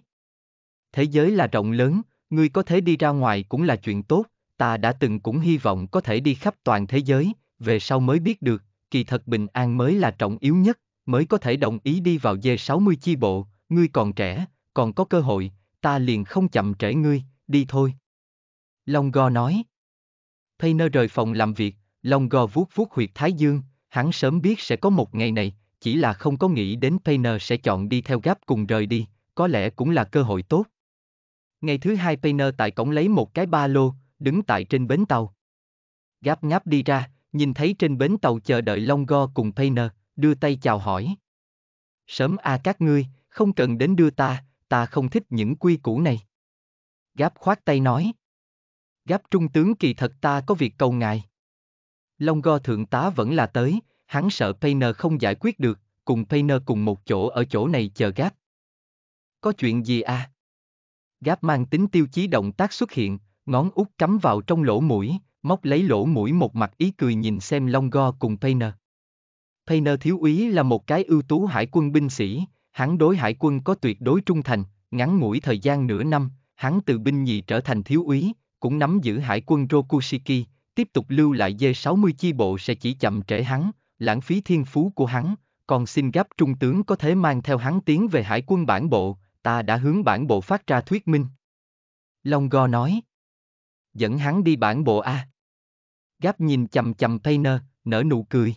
Thế giới là rộng lớn, ngươi có thể đi ra ngoài cũng là chuyện tốt, ta đã từng cũng hy vọng có thể đi khắp toàn thế giới, về sau mới biết được, kỳ thật bình an mới là trọng yếu nhất, mới có thể đồng ý đi vào D60 chi bộ, ngươi còn trẻ, còn có cơ hội, ta liền không chậm trễ ngươi, đi thôi. Long Go nói. Painter rời phòng làm việc, Long Go vuốt vuốt huyệt Thái Dương, hắn sớm biết sẽ có một ngày này, chỉ là không có nghĩ đến Painter sẽ chọn đi theo gáp cùng rời đi, có lẽ cũng là cơ hội tốt. Ngày thứ hai Painter tại cổng lấy một cái ba lô, đứng tại trên bến tàu. Gáp ngáp đi ra, nhìn thấy trên bến tàu chờ đợi Long Go cùng Painter, đưa tay chào hỏi. Sớm a à các ngươi, không cần đến đưa ta, ta không thích những quy củ này. Gáp khoát tay nói. Gáp trung tướng kỳ thật ta có việc cầu ngài. Long Go thượng tá vẫn là tới, hắn sợ Painter không giải quyết được, cùng Painter cùng một chỗ ở chỗ này chờ Gáp. Có chuyện gì à? Gáp mang tính tiêu chí động tác xuất hiện, ngón út cắm vào trong lỗ mũi, móc lấy lỗ mũi một mặt ý cười nhìn xem Long Go cùng Payner. Payner thiếu úy là một cái ưu tú hải quân binh sĩ, hắn đối hải quân có tuyệt đối trung thành, ngắn ngủi thời gian nửa năm, hắn từ binh nhì trở thành thiếu úy, cũng nắm giữ hải quân Rokushiki, tiếp tục lưu lại D60 chi bộ sẽ chỉ chậm trễ hắn, lãng phí thiên phú của hắn, còn xin gấp trung tướng có thể mang theo hắn tiến về hải quân bản bộ, ta đã hướng bản bộ phát ra thuyết minh. Long Go nói. Dẫn hắn đi bản bộ A. Gáp nhìn chầm chầm Painter, nở nụ cười.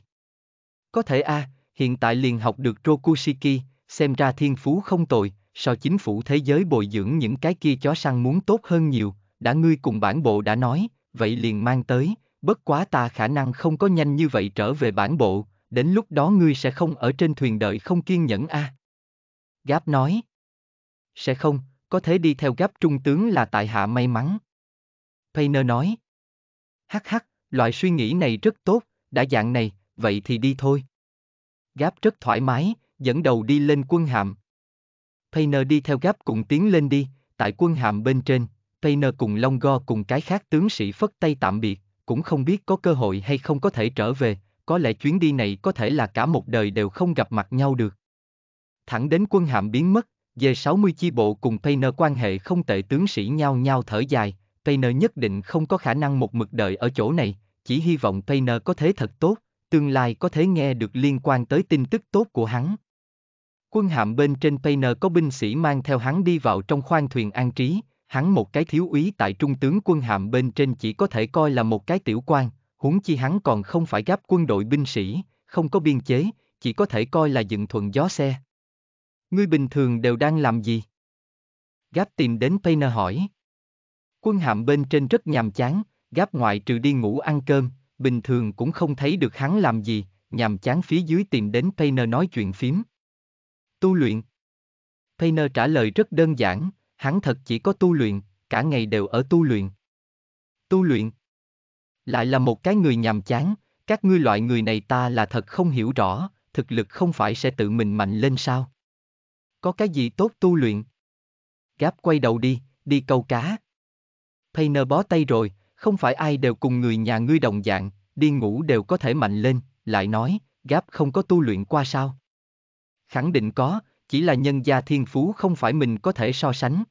Có thể a, à, hiện tại liền học được Rokushiki, xem ra thiên phú không tồi, so chính phủ thế giới bồi dưỡng những cái kia chó săn muốn tốt hơn nhiều, đã ngươi cùng bản bộ đã nói, vậy liền mang tới, bất quá ta khả năng không có nhanh như vậy trở về bản bộ, đến lúc đó ngươi sẽ không ở trên thuyền đợi không kiên nhẫn a. À. Gáp nói. Sẽ không, có thể đi theo gáp trung tướng là tại hạ may mắn. Painter nói. Hắc hắc, Loại suy nghĩ này rất tốt, đã dạng này, vậy thì đi thôi. Gáp rất thoải mái, dẫn đầu đi lên quân hạm. Painter đi theo gáp cùng tiến lên đi, tại quân hạm bên trên, Painter cùng Long Go cùng cái khác tướng sĩ phất tay tạm biệt, cũng không biết có cơ hội hay không có thể trở về, có lẽ chuyến đi này có thể là cả một đời đều không gặp mặt nhau được. Thẳng đến quân hạm biến mất, về 60 chi bộ cùng Painter quan hệ không tệ tướng sĩ nhau nhau thở dài, Painter nhất định không có khả năng một mực đợi ở chỗ này, chỉ hy vọng Payner có thế thật tốt, tương lai có thể nghe được liên quan tới tin tức tốt của hắn. Quân hạm bên trên Payner có binh sĩ mang theo hắn đi vào trong khoang thuyền an trí, hắn một cái thiếu úy tại trung tướng quân hạm bên trên chỉ có thể coi là một cái tiểu quan, huống chi hắn còn không phải gáp quân đội binh sĩ, không có biên chế, chỉ có thể coi là dựng thuận gió xe. Ngươi bình thường đều đang làm gì? Gáp tìm đến Payner hỏi. Quân hạm bên trên rất nhàm chán, gáp ngoại trừ đi ngủ ăn cơm, bình thường cũng không thấy được hắn làm gì, nhàm chán phía dưới tìm đến Payner nói chuyện phím. Tu luyện Payner trả lời rất đơn giản, hắn thật chỉ có tu luyện, cả ngày đều ở tu luyện. Tu luyện Lại là một cái người nhàm chán, các ngươi loại người này ta là thật không hiểu rõ, thực lực không phải sẽ tự mình mạnh lên sao? Có cái gì tốt tu luyện? Gáp quay đầu đi, đi câu cá. Payner bó tay rồi, không phải ai đều cùng người nhà ngươi đồng dạng, đi ngủ đều có thể mạnh lên, lại nói, gáp không có tu luyện qua sao? Khẳng định có, chỉ là nhân gia thiên phú không phải mình có thể so sánh.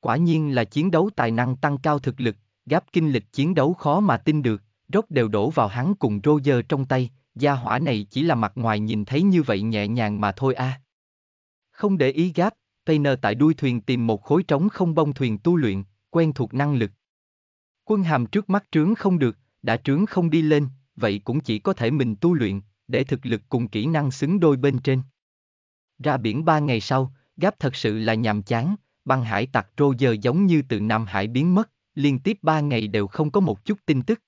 Quả nhiên là chiến đấu tài năng tăng cao thực lực, gáp kinh lịch chiến đấu khó mà tin được, rốt đều đổ vào hắn cùng Roger trong tay, gia hỏa này chỉ là mặt ngoài nhìn thấy như vậy nhẹ nhàng mà thôi a. À. Không để ý gáp, Painter tại đuôi thuyền tìm một khối trống không bông thuyền tu luyện, quen thuộc năng lực, Quân hàm trước mắt trướng không được, đã trướng không đi lên, vậy cũng chỉ có thể mình tu luyện, để thực lực cùng kỹ năng xứng đôi bên trên. Ra biển ba ngày sau, gáp thật sự là nhàm chán, băng hải tặc trô giờ giống như từ Nam Hải biến mất, liên tiếp ba ngày đều không có một chút tin tức.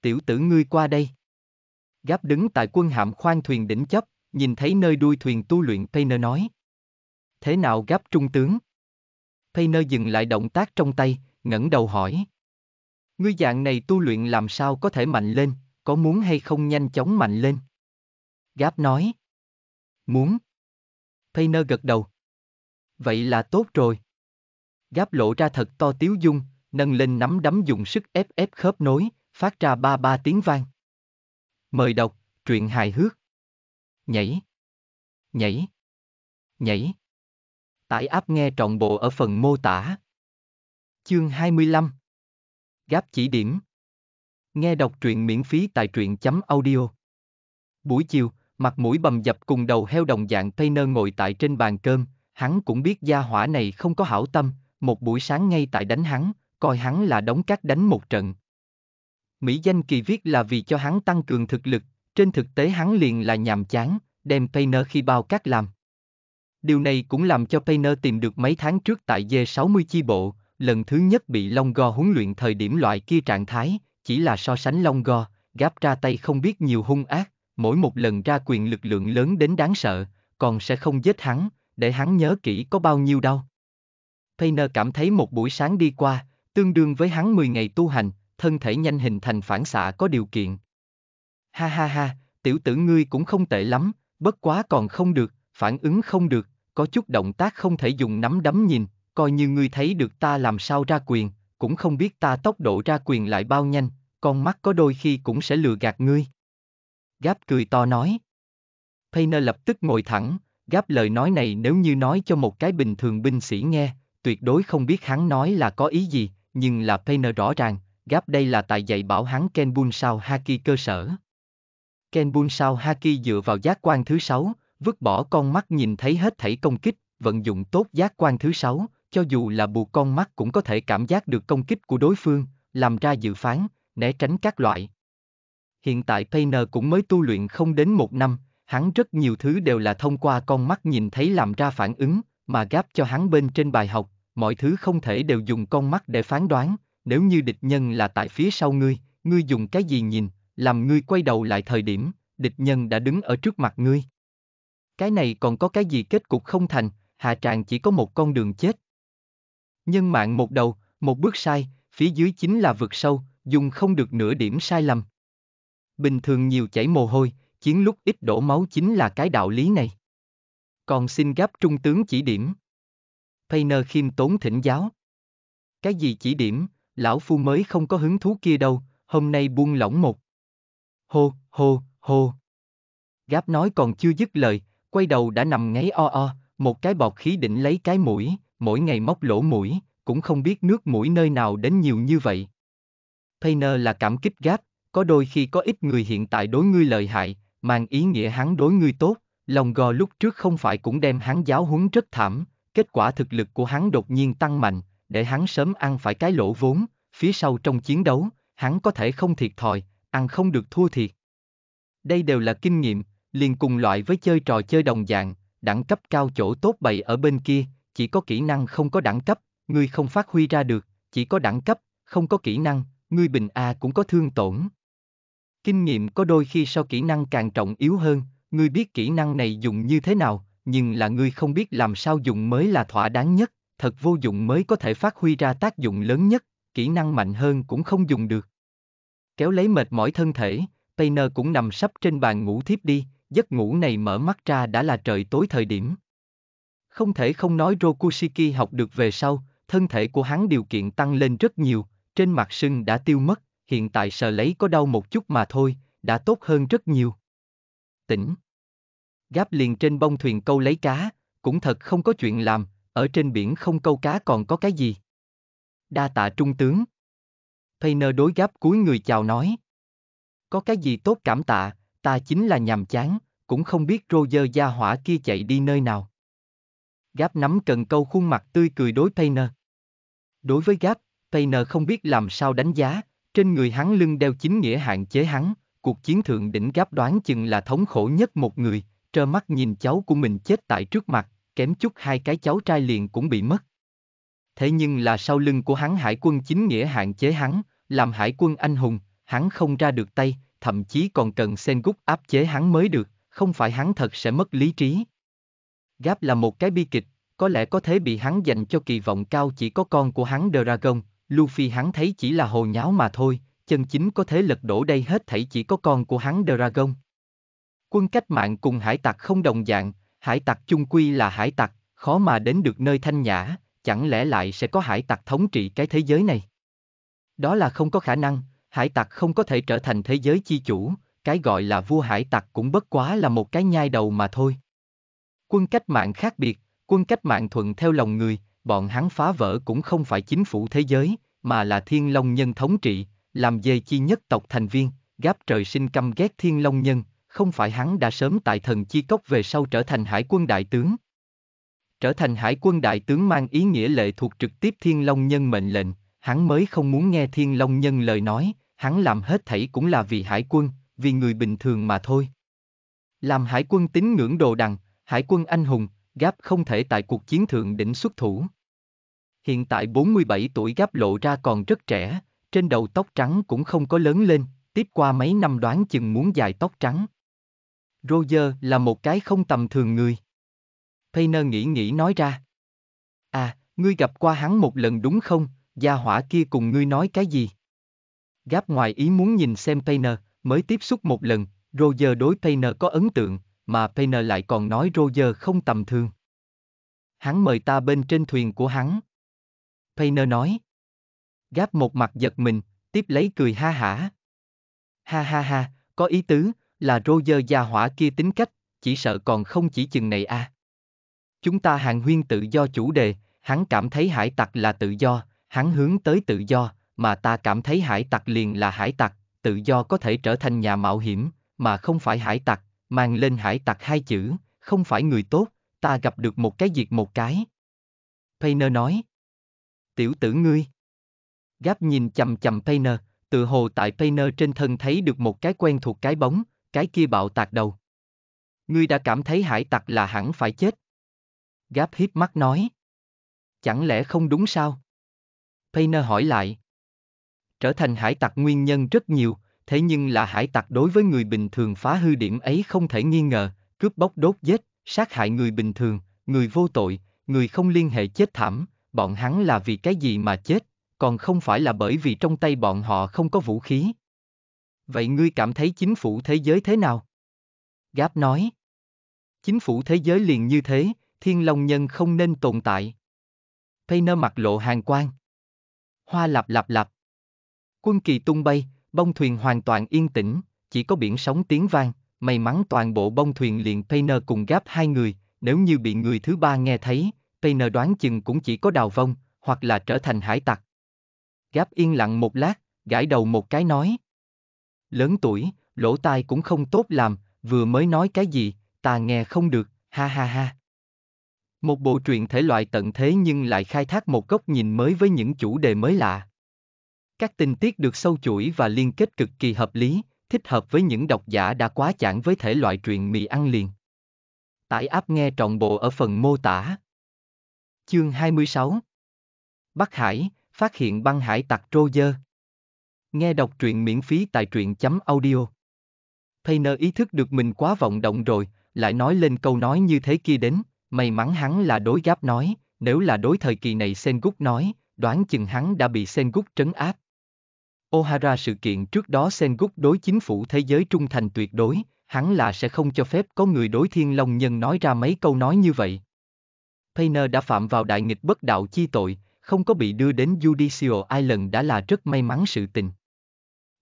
Tiểu tử ngươi qua đây. Gáp đứng tại quân hạm khoan thuyền đỉnh chấp, nhìn thấy nơi đuôi thuyền tu luyện Painer nói. Thế nào gáp trung tướng? Painer dừng lại động tác trong tay, ngẩng đầu hỏi. Ngươi dạng này tu luyện làm sao có thể mạnh lên, có muốn hay không nhanh chóng mạnh lên? Gáp nói. Muốn. Painter gật đầu. Vậy là tốt rồi. Gáp lộ ra thật to tiếu dung, nâng lên nắm đấm dùng sức ép ép khớp nối, phát ra ba ba tiếng vang. Mời đọc, truyện hài hước. Nhảy. Nhảy. Nhảy. Tải áp nghe trọn bộ ở phần mô tả. Chương 25 Gáp chỉ điểm. Nghe đọc truyện miễn phí tại truyện chấm audio. Buổi chiều, mặt mũi bầm dập cùng đầu heo đồng dạng Tây Nơ ngồi tại trên bàn cơm, hắn cũng biết gia hỏa này không có hảo tâm, một buổi sáng ngay tại đánh hắn, coi hắn là đóng cát đánh một trận. Mỹ danh kỳ viết là vì cho hắn tăng cường thực lực, trên thực tế hắn liền là nhàm chán, đem Painter khi bao cát làm. Điều này cũng làm cho Painter tìm được mấy tháng trước tại D60 chi bộ, lần thứ nhất bị Long Go huấn luyện thời điểm loại kia trạng thái, chỉ là so sánh Long Go, gáp ra tay không biết nhiều hung ác, mỗi một lần ra quyền lực lượng lớn đến đáng sợ, còn sẽ không giết hắn, để hắn nhớ kỹ có bao nhiêu đau. Painter cảm thấy một buổi sáng đi qua, tương đương với hắn 10 ngày tu hành, thân thể nhanh hình thành phản xạ có điều kiện. Ha ha ha, tiểu tử ngươi cũng không tệ lắm, bất quá còn không được, phản ứng không được, có chút động tác không thể dùng nắm đấm nhìn, coi như ngươi thấy được ta làm sao ra quyền, cũng không biết ta tốc độ ra quyền lại bao nhanh, con mắt có đôi khi cũng sẽ lừa gạt ngươi. Gáp cười to nói. Painer lập tức ngồi thẳng, gáp lời nói này nếu như nói cho một cái bình thường binh sĩ nghe, tuyệt đối không biết hắn nói là có ý gì, nhưng là Painer rõ ràng, gáp đây là tại dạy bảo hắn Kenbun sao Haki cơ sở. Kenbun sao Haki dựa vào giác quan thứ sáu, vứt bỏ con mắt nhìn thấy hết thảy công kích, vận dụng tốt giác quan thứ sáu, cho dù là buộc con mắt cũng có thể cảm giác được công kích của đối phương, làm ra dự phán, né tránh các loại. Hiện tại Painter cũng mới tu luyện không đến một năm, hắn rất nhiều thứ đều là thông qua con mắt nhìn thấy làm ra phản ứng, mà gáp cho hắn bên trên bài học, mọi thứ không thể đều dùng con mắt để phán đoán, nếu như địch nhân là tại phía sau ngươi, ngươi dùng cái gì nhìn, làm ngươi quay đầu lại thời điểm, địch nhân đã đứng ở trước mặt ngươi. Cái này còn có cái gì kết cục không thành, hạ tràng chỉ có một con đường chết. Nhân mạng một đầu, một bước sai, phía dưới chính là vực sâu, dùng không được nửa điểm sai lầm. Bình thường nhiều chảy mồ hôi, chiến lúc ít đổ máu chính là cái đạo lý này. Còn xin gáp trung tướng chỉ điểm. Painer khiêm tốn thỉnh giáo. Cái gì chỉ điểm, lão phu mới không có hứng thú kia đâu, hôm nay buông lỏng một. Hô, hô, hô. Gáp nói còn chưa dứt lời, quay đầu đã nằm ngáy o o, một cái bọt khí định lấy cái mũi, mỗi ngày móc lỗ mũi, cũng không biết nước mũi nơi nào đến nhiều như vậy. Painter là cảm kích gáp, có đôi khi có ít người hiện tại đối ngươi lợi hại, mang ý nghĩa hắn đối ngươi tốt, lòng gò lúc trước không phải cũng đem hắn giáo huấn rất thảm, kết quả thực lực của hắn đột nhiên tăng mạnh, để hắn sớm ăn phải cái lỗ vốn, phía sau trong chiến đấu, hắn có thể không thiệt thòi, ăn không được thua thiệt. Đây đều là kinh nghiệm, liền cùng loại với chơi trò chơi đồng dạng, đẳng cấp cao chỗ tốt bày ở bên kia, chỉ có kỹ năng không có đẳng cấp, ngươi không phát huy ra được, chỉ có đẳng cấp, không có kỹ năng, ngươi bình A cũng có thương tổn. Kinh nghiệm có đôi khi sau kỹ năng càng trọng yếu hơn, ngươi biết kỹ năng này dùng như thế nào, nhưng là ngươi không biết làm sao dùng mới là thỏa đáng nhất, thật vô dụng mới có thể phát huy ra tác dụng lớn nhất, kỹ năng mạnh hơn cũng không dùng được. Kéo lấy mệt mỏi thân thể, Painer cũng nằm sắp trên bàn ngủ thiếp đi, giấc ngủ này mở mắt ra đã là trời tối thời điểm. Không thể không nói Rokushiki học được về sau, thân thể của hắn điều kiện tăng lên rất nhiều, trên mặt sưng đã tiêu mất, hiện tại sờ lấy có đau một chút mà thôi, đã tốt hơn rất nhiều. Tỉnh. Gáp liền trên bông thuyền câu lấy cá, cũng thật không có chuyện làm, ở trên biển không câu cá còn có cái gì. Đa tạ trung tướng. Painter đối gáp cuối người chào nói. Có cái gì tốt cảm tạ, ta chính là nhàm chán, cũng không biết Roger gia hỏa kia chạy đi nơi nào. Gap nắm cần câu khuôn mặt tươi cười đối Payner. Đối với Gap, Payner không biết làm sao đánh giá, trên người hắn lưng đeo chính nghĩa hạn chế hắn, cuộc chiến thượng đỉnh Gap đoán chừng là thống khổ nhất một người, trơ mắt nhìn cháu của mình chết tại trước mặt, kém chút hai cái cháu trai liền cũng bị mất. Thế nhưng là sau lưng của hắn hải quân chính nghĩa hạn chế hắn, làm hải quân anh hùng, hắn không ra được tay, thậm chí còn cần Sengoku áp chế hắn mới được, không phải hắn thật sẽ mất lý trí. Gáp là một cái bi kịch, có lẽ có thể bị hắn dành cho kỳ vọng cao chỉ có con của hắn Dragon, Luffy hắn thấy chỉ là hồ nháo mà thôi, chân chính có thế lật đổ đây hết thảy chỉ có con của hắn Dragon. Quân cách mạng cùng hải tặc không đồng dạng, hải tặc chung quy là hải tặc, khó mà đến được nơi thanh nhã, chẳng lẽ lại sẽ có hải tặc thống trị cái thế giới này? Đó là không có khả năng, hải tặc không có thể trở thành thế giới chi chủ, cái gọi là vua hải tặc cũng bất quá là một cái nhai đầu mà thôi. Quân cách mạng khác biệt, quân cách mạng thuận theo lòng người, bọn hắn phá vỡ cũng không phải chính phủ thế giới, mà là thiên long nhân thống trị, làm dây chi nhất tộc thành viên, gáp trời sinh căm ghét thiên long nhân, không phải hắn đã sớm tại thần chi cốc về sau trở thành hải quân đại tướng. Trở thành hải quân đại tướng mang ý nghĩa lệ thuộc trực tiếp thiên long nhân mệnh lệnh, hắn mới không muốn nghe thiên long nhân lời nói, hắn làm hết thảy cũng là vì hải quân, vì người bình thường mà thôi. Làm hải quân tín ngưỡng đồ đằng, hải quân anh hùng, Gáp không thể tại cuộc chiến thượng đỉnh xuất thủ. Hiện tại 47 tuổi Gáp lộ ra còn rất trẻ, trên đầu tóc trắng cũng không có lớn lên, tiếp qua mấy năm đoán chừng muốn dài tóc trắng. Roger là một cái không tầm thường người. Payner nghĩ nghĩ nói ra. À, ngươi gặp qua hắn một lần đúng không, gia hỏa kia cùng ngươi nói cái gì? Gáp ngoài ý muốn nhìn xem Payner, mới tiếp xúc một lần, Roger đối Payner có ấn tượng, mà PN lại còn nói Roger không tầm thường. Hắn mời ta bên trên thuyền của hắn. Payner nói. Gáp một mặt giật mình, tiếp lấy cười ha hả. Ha ha ha, có ý tứ, là Roger gia hỏa kia tính cách, chỉ sợ còn không chỉ chừng này a. À. Chúng ta hàng huyên tự do chủ đề, hắn cảm thấy hải tặc là tự do, hắn hướng tới tự do, mà ta cảm thấy hải tặc liền là hải tặc, tự do có thể trở thành nhà mạo hiểm, mà không phải hải tặc, mang lên hải tặc hai chữ, không phải người tốt, ta gặp được một cái diệt một cái. Payner nói. Tiểu tử ngươi. Gáp nhìn chầm chầm Payner, tự hồ tại Payner trên thân thấy được một cái quen thuộc cái bóng, cái kia bạo tạc đầu. Ngươi đã cảm thấy hải tặc là hẳn phải chết. Gáp hiếp mắt nói. Chẳng lẽ không đúng sao? Payner hỏi lại. Trở thành hải tặc nguyên nhân rất nhiều, thế nhưng là hải tặc đối với người bình thường phá hư điểm ấy không thể nghi ngờ, cướp bóc đốt giết, sát hại người bình thường, người vô tội, người không liên hệ chết thảm, bọn hắn là vì cái gì mà chết, còn không phải là bởi vì trong tay bọn họ không có vũ khí. Vậy ngươi cảm thấy chính phủ thế giới thế nào? Gáp nói. Chính phủ thế giới liền như thế, thiên long nhân không nên tồn tại. Painter mặt lộ hàng quan Hoa lạp lạp lạp. Quân kỳ tung bay, bông thuyền hoàn toàn yên tĩnh, chỉ có biển sóng tiếng vang, may mắn toàn bộ bông thuyền liền Painter cùng gáp hai người, nếu như bị người thứ ba nghe thấy, Painter đoán chừng cũng chỉ có đào vong, hoặc là trở thành hải tặc. Gáp yên lặng một lát, gãi đầu một cái nói. Lớn tuổi, lỗ tai cũng không tốt làm, vừa mới nói cái gì, ta nghe không được, ha ha ha. Một bộ truyện thể loại tận thế nhưng lại khai thác một góc nhìn mới với những chủ đề mới lạ. Các tình tiết được sâu chuỗi và liên kết cực kỳ hợp lý, thích hợp với những độc giả đã quá chán với thể loại truyện mì ăn liền. Tải app nghe trọn bộ ở phần mô tả. Chương 26 Bắc Hải, phát hiện băng hải tặc dơ. Nghe đọc truyện miễn phí tại truyện.audio. chấm thầy Painter ý thức được mình quá vọng động rồi, lại nói lên câu nói như thế kia đến, may mắn hắn là đối gáp nói, nếu là đối thời kỳ này sen Sengut nói, đoán chừng hắn đã bị sen Sengut trấn áp. O'Hara sự kiện trước đó Sengut đối chính phủ thế giới trung thành tuyệt đối, hắn là sẽ không cho phép có người đối thiên long nhân nói ra mấy câu nói như vậy. Payner đã phạm vào đại nghịch bất đạo chi tội, không có bị đưa đến Judicial Island đã là rất may mắn sự tình.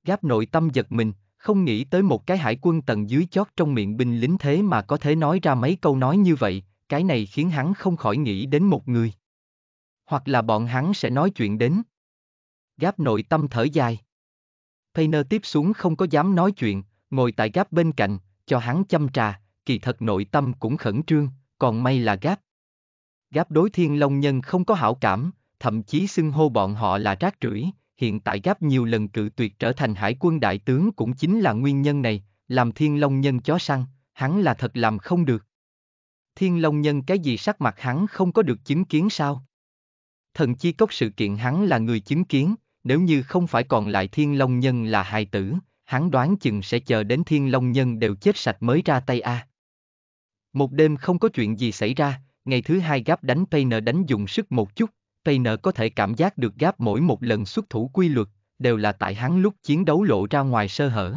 Gáp nội tâm giật mình, không nghĩ tới một cái hải quân tầng dưới chót trong miệng binh lính thế mà có thể nói ra mấy câu nói như vậy, cái này khiến hắn không khỏi nghĩ đến một người. Hoặc là bọn hắn sẽ nói chuyện đến. Gáp nội tâm thở dài. Painter tiếp xuống không có dám nói chuyện, ngồi tại Gáp bên cạnh, cho hắn chăm trà, kỳ thật nội tâm cũng khẩn trương, còn may là Gáp. Gáp đối thiên long nhân không có hảo cảm, thậm chí xưng hô bọn họ là rác rưởi, hiện tại Gáp nhiều lần cự tuyệt trở thành hải quân đại tướng cũng chính là nguyên nhân này, làm thiên long nhân chó săn, hắn là thật làm không được. Thiên long nhân cái gì sắc mặt hắn không có được chứng kiến sao? Thần chi cốc sự kiện hắn là người chứng kiến, nếu như không phải còn lại thiên long nhân là hài tử, hắn đoán chừng sẽ chờ đến thiên long nhân đều chết sạch mới ra tay a. Một đêm không có chuyện gì xảy ra, ngày thứ hai gáp đánh Painer đánh dùng sức một chút, Painer có thể cảm giác được gáp mỗi một lần xuất thủ quy luật, đều là tại hắn lúc chiến đấu lộ ra ngoài sơ hở.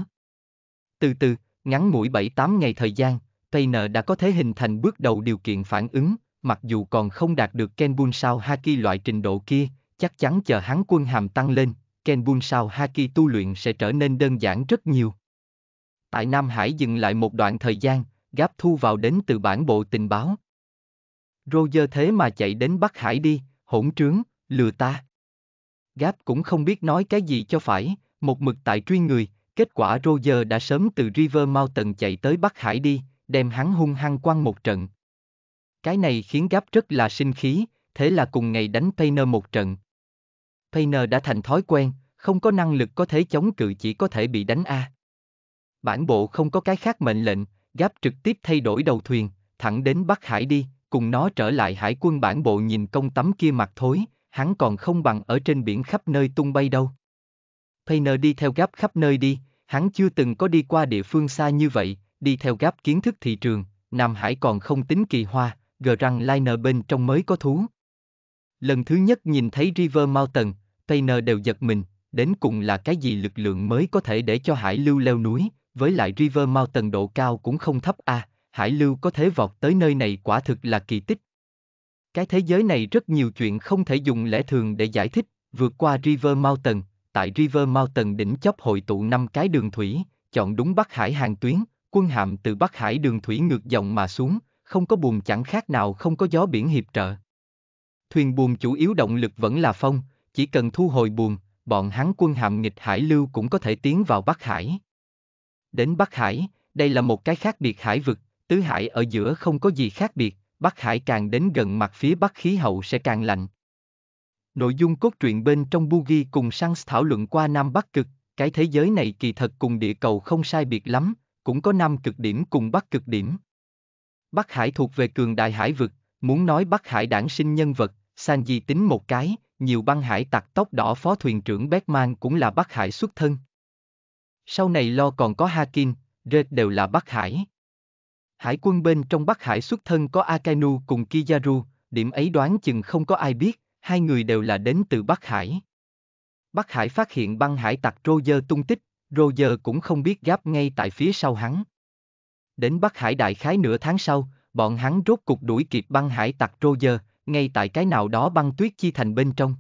Từ từ, ngắn mũi bảy tám ngày thời gian, Painer đã có thể hình thành bước đầu điều kiện phản ứng, mặc dù còn không đạt được Kenbun sao Haki loại trình độ kia, chắc chắn chờ hắn quân hàm tăng lên, Ken Bun sao Haki tu luyện sẽ trở nên đơn giản rất nhiều. Tại Nam Hải dừng lại một đoạn thời gian, gáp thu vào đến từ bản bộ tình báo. Roger thế mà chạy đến Bắc Hải đi, hỗn trướng, lừa ta. Gáp cũng không biết nói cái gì cho phải, một mực tại truy người, kết quả Roger đã sớm từ River Mountain chạy tới Bắc Hải đi, đem hắn hung hăng quăng một trận. Cái này khiến Gáp rất là sinh khí, thế là cùng ngày đánh Painter một trận. Payner đã thành thói quen, không có năng lực có thể chống cự chỉ có thể bị đánh a. Bản bộ không có cái khác mệnh lệnh, Gáp trực tiếp thay đổi đầu thuyền, thẳng đến Bắc Hải đi, cùng nó trở lại hải quân bản bộ nhìn công tấm kia mặt thối, hắn còn không bằng ở trên biển khắp nơi tung bay đâu. Payner đi theo Gáp khắp nơi đi, hắn chưa từng có đi qua địa phương xa như vậy, đi theo Gáp kiến thức thị trường, Nam Hải còn không tính kỳ hoa, gờ rằng liner bên trong mới có thú. Lần thứ nhất nhìn thấy River Mountain, Container đều giật mình, đến cùng là cái gì lực lượng mới có thể để cho hải lưu leo núi, với lại River Mountain độ cao cũng không thấp a, à, hải lưu có thể vọt tới nơi này quả thực là kỳ tích. Cái thế giới này rất nhiều chuyện không thể dùng lẽ thường để giải thích, vượt qua River Mountain, tại River Mountain đỉnh chóp hội tụ năm cái đường thủy, chọn đúng Bắc Hải hàng tuyến, quân hạm từ Bắc Hải đường thủy ngược dòng mà xuống, không có buồm chẳng khác nào không có gió biển hiệp trợ. Thuyền buồm chủ yếu động lực vẫn là phong, chỉ cần thu hồi buồn, bọn hắn quân hạm nghịch hải lưu cũng có thể tiến vào Bắc Hải. Đến Bắc Hải, đây là một cái khác biệt hải vực, tứ hải ở giữa không có gì khác biệt, Bắc Hải càng đến gần mặt phía Bắc khí hậu sẽ càng lạnh. Nội dung cốt truyện bên trong Bugi cùng Sans thảo luận qua Nam Bắc Cực, cái thế giới này kỳ thật cùng địa cầu không sai biệt lắm, cũng có Nam Cực điểm cùng Bắc Cực điểm. Bắc Hải thuộc về cường đại hải vực, muốn nói Bắc Hải đảng sinh nhân vật, Sanji tính một cái, nhiều băng hải tặc tóc đỏ phó thuyền trưởng Beckman cũng là Bắc Hải xuất thân. Sau này lo còn có Hakin, Red đều là Bắc Hải. Hải quân bên trong Bắc Hải xuất thân có Akainu cùng Kizaru, điểm ấy đoán chừng không có ai biết, hai người đều là đến từ Bắc Hải. Bắc Hải phát hiện băng hải tặc Roger tung tích, Roger cũng không biết gáp ngay tại phía sau hắn. Đến Bắc Hải đại khái nửa tháng sau, bọn hắn rốt cục đuổi kịp băng hải tặc Roger, ngay tại cái nào đó băng tuyết chi thành bên trong.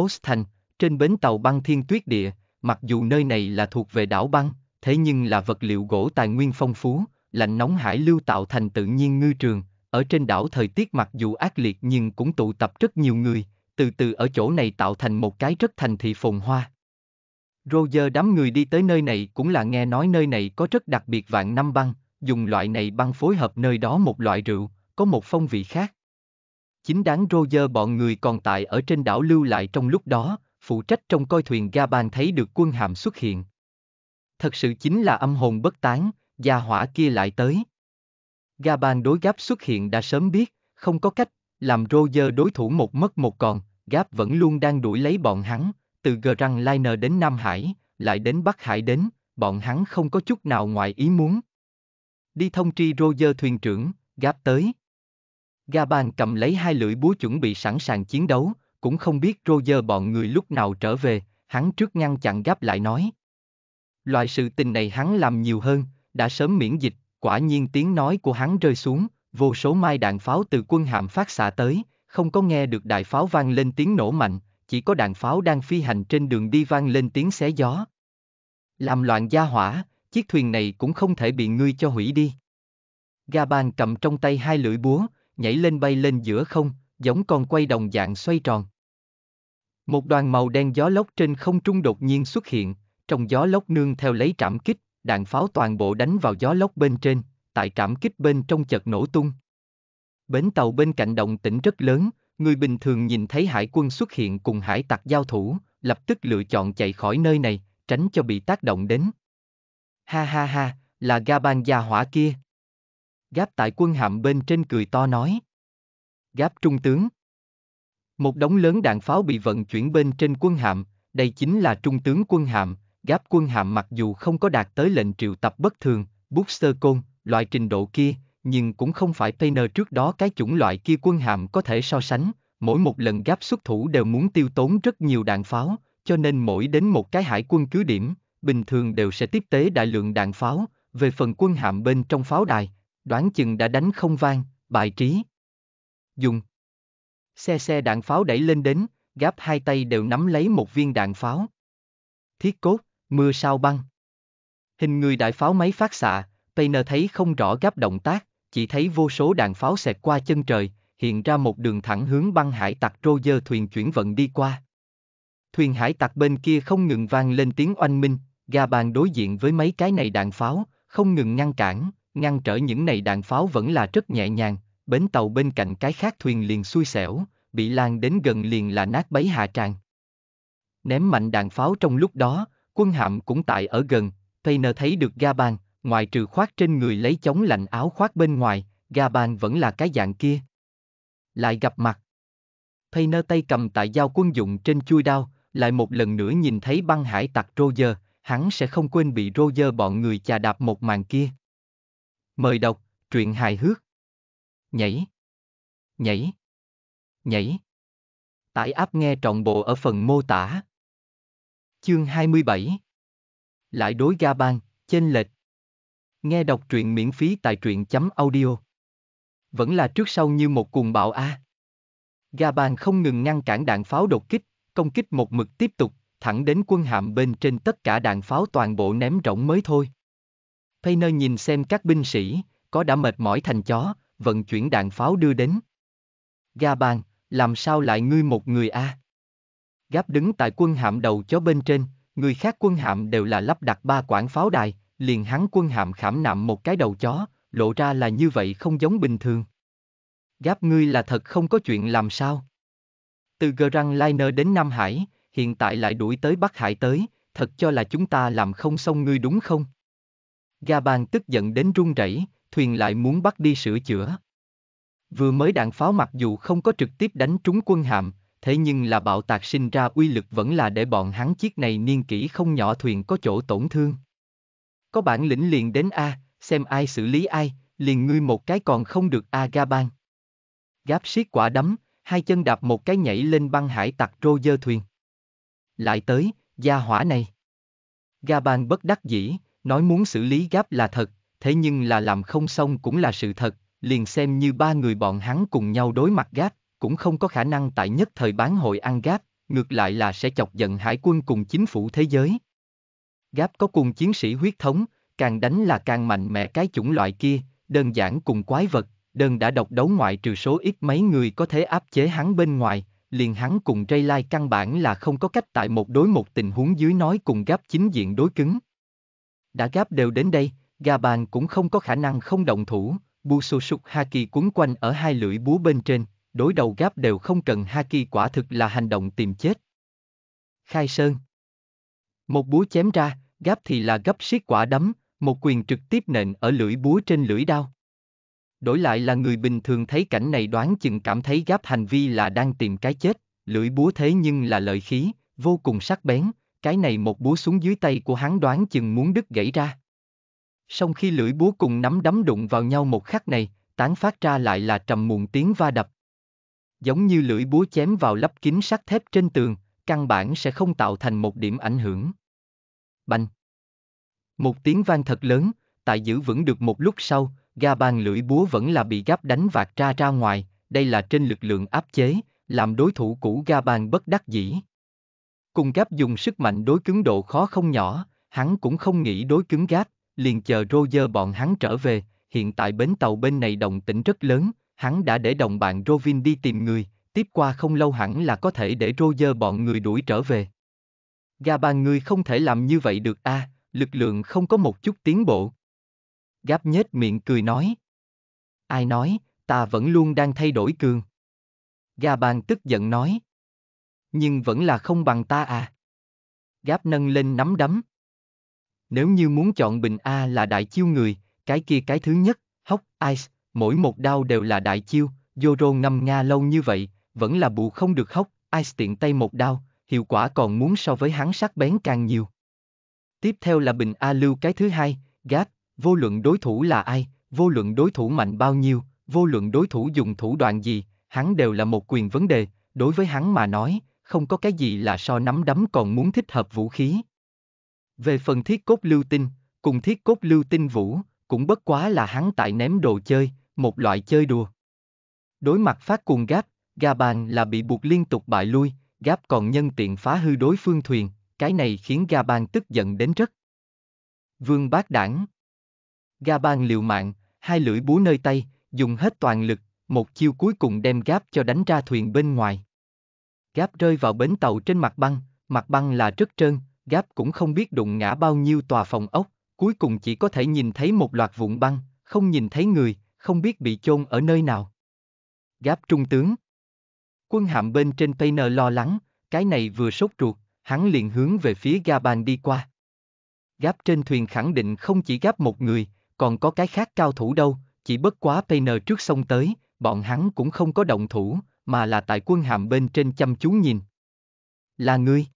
Ostthành, trên bến tàu băng thiên tuyết địa, mặc dù nơi này là thuộc về đảo băng, thế nhưng là vật liệu gỗ tài nguyên phong phú, lạnh nóng hải lưu tạo thành tự nhiên ngư trường, ở trên đảo thời tiết mặc dù ác liệt nhưng cũng tụ tập rất nhiều người, từ từ ở chỗ này tạo thành một cái rất thành thị phồn hoa. Roger đám người đi tới nơi này cũng là nghe nói nơi này có rất đặc biệt vạn năm băng, dùng loại này băng phối hợp nơi đó một loại rượu, có một phong vị khác, Chính đáng Roger bọn người còn tại ở trên đảo lưu lại trong lúc đó, phụ trách trong coi thuyền Gaban thấy được quân hàm xuất hiện. Thật sự chính là âm hồn bất tán, gia hỏa kia lại tới. Gaban đối gáp xuất hiện đã sớm biết, không có cách, làm Roger đối thủ một mất một còn, Gáp vẫn luôn đang đuổi lấy bọn hắn, từ Grand Liner đến Nam Hải, lại đến Bắc Hải đến, bọn hắn không có chút nào ngoài ý muốn. Đi thông tri Roger thuyền trưởng, Gáp tới. Gaban cầm lấy hai lưỡi búa chuẩn bị sẵn sàng chiến đấu, cũng không biết Roger bọn người lúc nào trở về, hắn trước ngăn chặn gáp lại nói. Loại sự tình này hắn làm nhiều hơn, đã sớm miễn dịch, quả nhiên tiếng nói của hắn rơi xuống, vô số mai đạn pháo từ quân hạm phát xạ tới, không có nghe được đại pháo vang lên tiếng nổ mạnh, chỉ có đạn pháo đang phi hành trên đường đi vang lên tiếng xé gió. Làm loạn gia hỏa, chiếc thuyền này cũng không thể bị ngươi cho hủy đi. Gaban cầm trong tay hai lưỡi búa, nhảy lên bay lên giữa không, giống con quay đồng dạng xoay tròn. Một đoàn màu đen gió lốc trên không trung đột nhiên xuất hiện, trong gió lốc nương theo lấy trạm kích, đạn pháo toàn bộ đánh vào gió lốc bên trên, tại trạm kích bên trong chợt nổ tung. Bến tàu bên cạnh động tĩnh rất lớn, người bình thường nhìn thấy hải quân xuất hiện cùng hải tặc giao thủ, lập tức lựa chọn chạy khỏi nơi này, tránh cho bị tác động đến. Ha ha ha, là ga gia hỏa kia. Gáp tại quân hạm bên trên cười to nói. Gáp trung tướng. Một đống lớn đạn pháo bị vận chuyển bên trên quân hạm, đây chính là trung tướng quân hạm, gáp quân hạm mặc dù không có đạt tới lệnh triệu tập bất thường, booster côn, loại trình độ kia, nhưng cũng không phải Painter trước đó cái chủng loại kia quân hàm có thể so sánh, mỗi một lần gáp xuất thủ đều muốn tiêu tốn rất nhiều đạn pháo, cho nên mỗi đến một cái hải quân cứ điểm, bình thường đều sẽ tiếp tế đại lượng đạn pháo, về phần quân hạm bên trong pháo đài, đoán chừng đã đánh không vang, bài trí. Dùng. Xe xe đạn pháo đẩy lên đến, gáp hai tay đều nắm lấy một viên đạn pháo. Thiết cốt, mưa sao băng. Hình người đại pháo máy phát xạ, Painer thấy không rõ gáp động tác, chỉ thấy vô số đạn pháo xẹt qua chân trời, hiện ra một đường thẳng hướng băng hải tặc dơ thuyền chuyển vận đi qua. Thuyền hải tặc bên kia không ngừng vang lên tiếng oanh minh, ga bàn đối diện với mấy cái này đạn pháo, không ngừng ngăn cản, ngăn trở những này đạn pháo vẫn là rất nhẹ nhàng, bến tàu bên cạnh cái khác thuyền liền xui xẻo, bị lan đến gần liền là nát bấy hạ tràng. Ném mạnh đạn pháo trong lúc đó, quân hạm cũng tại ở gần, Tainer thấy được Gaban, ngoài trừ khoác trên người lấy chống lạnh áo khoác bên ngoài, Gaban vẫn là cái dạng kia. Lại gặp mặt. Tainer tay cầm tại dao quân dụng trên chui đao, lại một lần nữa nhìn thấy băng hải tặc Roger, hắn sẽ không quên bị Roger bọn người chà đạp một màn kia. Mời đọc, truyện hài hước. Nhảy. Nhảy. Nhảy. Tải áp nghe trọn bộ ở phần mô tả. Chương 27. Lại đối ga bang, trên lệch. Nghe đọc truyện miễn phí tại truyện.audio. Chấm Vẫn là trước sau như một cuồng bạo A. Ga bang không ngừng ngăn cản đạn pháo đột kích, công kích một mực tiếp tục, thẳng đến quân hạm bên trên tất cả đạn pháo toàn bộ ném rỗng mới thôi. Painter nhìn xem các binh sĩ, có đã mệt mỏi thành chó, vận chuyển đạn pháo đưa đến. Ga bàn, làm sao lại ngươi một người a? À? Gáp đứng tại quân hạm đầu chó bên trên, người khác quân hạm đều là lắp đặt ba quản pháo đài, liền hắn quân hạm khảm nạm một cái đầu chó, lộ ra là như vậy không giống bình thường. Gáp ngươi là thật không có chuyện làm sao? Từ Grand Liner đến Nam Hải, hiện tại lại đuổi tới Bắc Hải tới, thật cho là chúng ta làm không xong ngươi đúng không? Ga bàn tức giận đến run rẩy, thuyền lại muốn bắt đi sửa chữa. Vừa mới đạn pháo mặc dù không có trực tiếp đánh trúng quân hạm, thế nhưng là bạo tạc sinh ra uy lực vẫn là để bọn hắn chiếc này niên kỷ không nhỏ thuyền có chỗ tổn thương. Có bản lĩnh liền đến A, xem ai xử lý ai, liền ngươi một cái còn không được A ga ban. Gáp siết quả đấm, hai chân đạp một cái nhảy lên băng hải tặc rô dơ thuyền. Lại tới, gia hỏa này. Ga ban bất đắc dĩ, nói muốn xử lý gáp là thật, thế nhưng là làm không xong cũng là sự thật, liền xem như ba người bọn hắn cùng nhau đối mặt gáp, cũng không có khả năng tại nhất thời bán hội ăn gáp, ngược lại là sẽ chọc giận hải quân cùng chính phủ thế giới. Gáp có cùng chiến sĩ huyết thống, càng đánh là càng mạnh mẽ cái chủng loại kia, đơn giản cùng quái vật, đơn đã độc đấu ngoại trừ số ít mấy người có thể áp chế hắn bên ngoài, liền hắn cùng Ray Lai căn bản là không có cách tại một đối một tình huống dưới nói cùng gáp chính diện đối cứng đã gáp đều đến đây, gà bàn cũng không có khả năng không động thủ, bu su sục haki quấn quanh ở hai lưỡi búa bên trên, đối đầu gáp đều không cần haki quả thực là hành động tìm chết. Khai Sơn Một búa chém ra, gáp thì là gấp siết quả đấm, một quyền trực tiếp nện ở lưỡi búa trên lưỡi đao. Đổi lại là người bình thường thấy cảnh này đoán chừng cảm thấy gáp hành vi là đang tìm cái chết, lưỡi búa thế nhưng là lợi khí, vô cùng sắc bén, cái này một búa xuống dưới tay của hắn đoán chừng muốn đứt gãy ra. sau khi lưỡi búa cùng nắm đấm đụng vào nhau một khắc này, tán phát ra lại là trầm muộn tiếng va đập. Giống như lưỡi búa chém vào lắp kính sắt thép trên tường, căn bản sẽ không tạo thành một điểm ảnh hưởng. Bành! Một tiếng vang thật lớn, tại giữ vững được một lúc sau, ga bàn lưỡi búa vẫn là bị gáp đánh vạt ra ra ngoài, đây là trên lực lượng áp chế, làm đối thủ cũ ga bàn bất đắc dĩ. Cùng gáp dùng sức mạnh đối cứng độ khó không nhỏ, hắn cũng không nghĩ đối cứng gáp, liền chờ Roger bọn hắn trở về, hiện tại bến tàu bên này động tĩnh rất lớn, hắn đã để đồng bạn Rovin đi tìm người, tiếp qua không lâu hẳn là có thể để Roger bọn người đuổi trở về. Gà ba người không thể làm như vậy được a, à, lực lượng không có một chút tiến bộ. Gáp nhếch miệng cười nói. Ai nói, ta vẫn luôn đang thay đổi cường. Gà bàn tức giận nói nhưng vẫn là không bằng ta à. Gáp nâng lên nắm đấm. Nếu như muốn chọn bình A là đại chiêu người, cái kia cái thứ nhất, hốc, ice, mỗi một đao đều là đại chiêu, Zoro ngâm nga lâu như vậy, vẫn là bù không được hốc, ice tiện tay một đao, hiệu quả còn muốn so với hắn sắc bén càng nhiều. Tiếp theo là bình A lưu cái thứ hai, gáp, vô luận đối thủ là ai, vô luận đối thủ mạnh bao nhiêu, vô luận đối thủ dùng thủ đoạn gì, hắn đều là một quyền vấn đề, đối với hắn mà nói, không có cái gì là so nắm đấm còn muốn thích hợp vũ khí. Về phần thiết cốt lưu tinh, cùng thiết cốt lưu tinh vũ, cũng bất quá là hắn tại ném đồ chơi, một loại chơi đùa. Đối mặt phát cuồng gáp, gà bàn là bị buộc liên tục bại lui, gáp còn nhân tiện phá hư đối phương thuyền, cái này khiến gà bàn tức giận đến rất. Vương bác đảng Gà bàn liều mạng, hai lưỡi búa nơi tay, dùng hết toàn lực, một chiêu cuối cùng đem gáp cho đánh ra thuyền bên ngoài. Gáp rơi vào bến tàu trên mặt băng, mặt băng là rất trơn, Gáp cũng không biết đụng ngã bao nhiêu tòa phòng ốc, cuối cùng chỉ có thể nhìn thấy một loạt vụn băng, không nhìn thấy người, không biết bị chôn ở nơi nào. Gáp trung tướng. Quân hạm bên trên Painer lo lắng, cái này vừa sốt ruột, hắn liền hướng về phía Gaban đi qua. Gáp trên thuyền khẳng định không chỉ gáp một người, còn có cái khác cao thủ đâu, chỉ bất quá Painer trước sông tới, bọn hắn cũng không có động thủ, mà là tại quân hàm bên trên chăm chú nhìn. Là ngươi.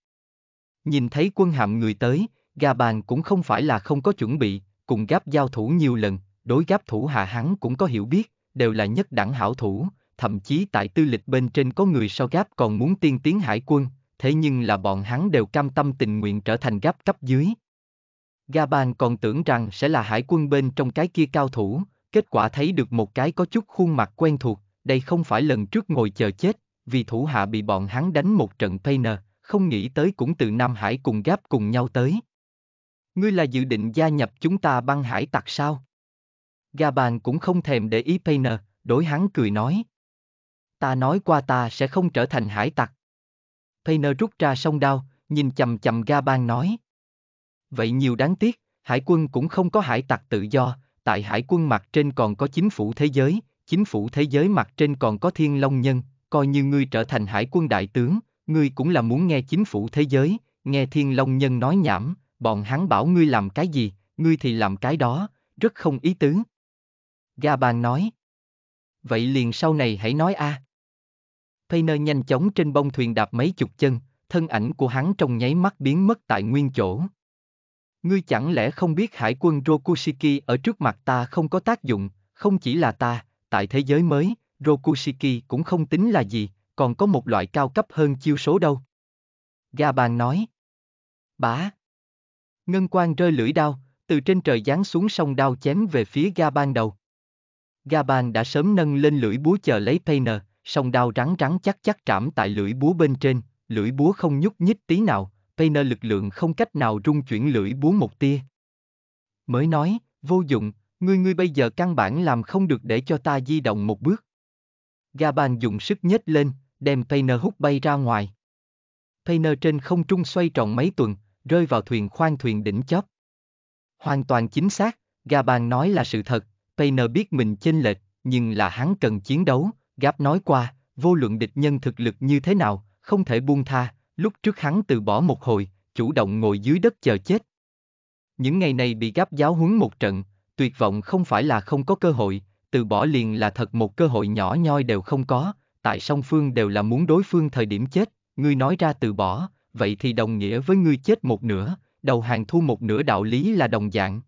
Nhìn thấy quân hàm người tới, gà bàn cũng không phải là không có chuẩn bị, cùng gáp giao thủ nhiều lần, đối gáp thủ hạ hắn cũng có hiểu biết, đều là nhất đẳng hảo thủ, thậm chí tại tư lịch bên trên có người sau gáp còn muốn tiên tiến hải quân, thế nhưng là bọn hắn đều cam tâm tình nguyện trở thành gáp cấp dưới. Gaban còn tưởng rằng sẽ là hải quân bên trong cái kia cao thủ, kết quả thấy được một cái có chút khuôn mặt quen thuộc, đây không phải lần trước ngồi chờ chết, vì thủ hạ bị bọn hắn đánh một trận tây không nghĩ tới cũng từ Nam Hải cùng gáp cùng nhau tới. Ngươi là dự định gia nhập chúng ta băng hải tặc sao? Gà bàn cũng không thèm để ý Painer, đối hắn cười nói. Ta nói qua ta sẽ không trở thành hải tặc. Painer rút ra song đao, nhìn chầm chầm Ga Ban nói. Vậy nhiều đáng tiếc, hải quân cũng không có hải tặc tự do, tại hải quân mặt trên còn có chính phủ thế giới, chính phủ thế giới mặt trên còn có thiên long nhân, coi như ngươi trở thành hải quân đại tướng, ngươi cũng là muốn nghe chính phủ thế giới, nghe thiên long nhân nói nhảm, bọn hắn bảo ngươi làm cái gì, ngươi thì làm cái đó, rất không ý tứ. Ga Gaban nói. Vậy liền sau này hãy nói a. À. Painter nhanh chóng trên bông thuyền đạp mấy chục chân, thân ảnh của hắn trong nháy mắt biến mất tại nguyên chỗ. Ngươi chẳng lẽ không biết hải quân Rokushiki ở trước mặt ta không có tác dụng, không chỉ là ta, tại thế giới mới, Rokushiki cũng không tính là gì, còn có một loại cao cấp hơn chiêu số đâu. Ga bàn nói. Bá. Ngân quang rơi lưỡi đao, từ trên trời giáng xuống sông đao chém về phía ga ban đầu. Ga ban đã sớm nâng lên lưỡi búa chờ lấy Painer, sông đao rắn rắn chắc chắc trảm tại lưỡi búa bên trên, lưỡi búa không nhúc nhích tí nào, Painer lực lượng không cách nào rung chuyển lưỡi búa một tia. Mới nói, vô dụng, Ngươi ngươi bây giờ căn bản làm không được để cho ta di động một bước. Gaban dùng sức nhếch lên, đem Painter hút bay ra ngoài. Painter trên không trung xoay tròn mấy tuần, rơi vào thuyền khoang thuyền đỉnh chóp. Hoàn toàn chính xác, Gaban nói là sự thật, Painter biết mình chênh lệch, nhưng là hắn cần chiến đấu, Gap nói qua, vô luận địch nhân thực lực như thế nào, không thể buông tha, lúc trước hắn từ bỏ một hồi, chủ động ngồi dưới đất chờ chết. Những ngày này bị Gap giáo huấn một trận, Tuyệt vọng không phải là không có cơ hội, từ bỏ liền là thật một cơ hội nhỏ nhoi đều không có, tại song phương đều là muốn đối phương thời điểm chết, ngươi nói ra từ bỏ, vậy thì đồng nghĩa với ngươi chết một nửa, đầu hàng thu một nửa đạo lý là đồng dạng.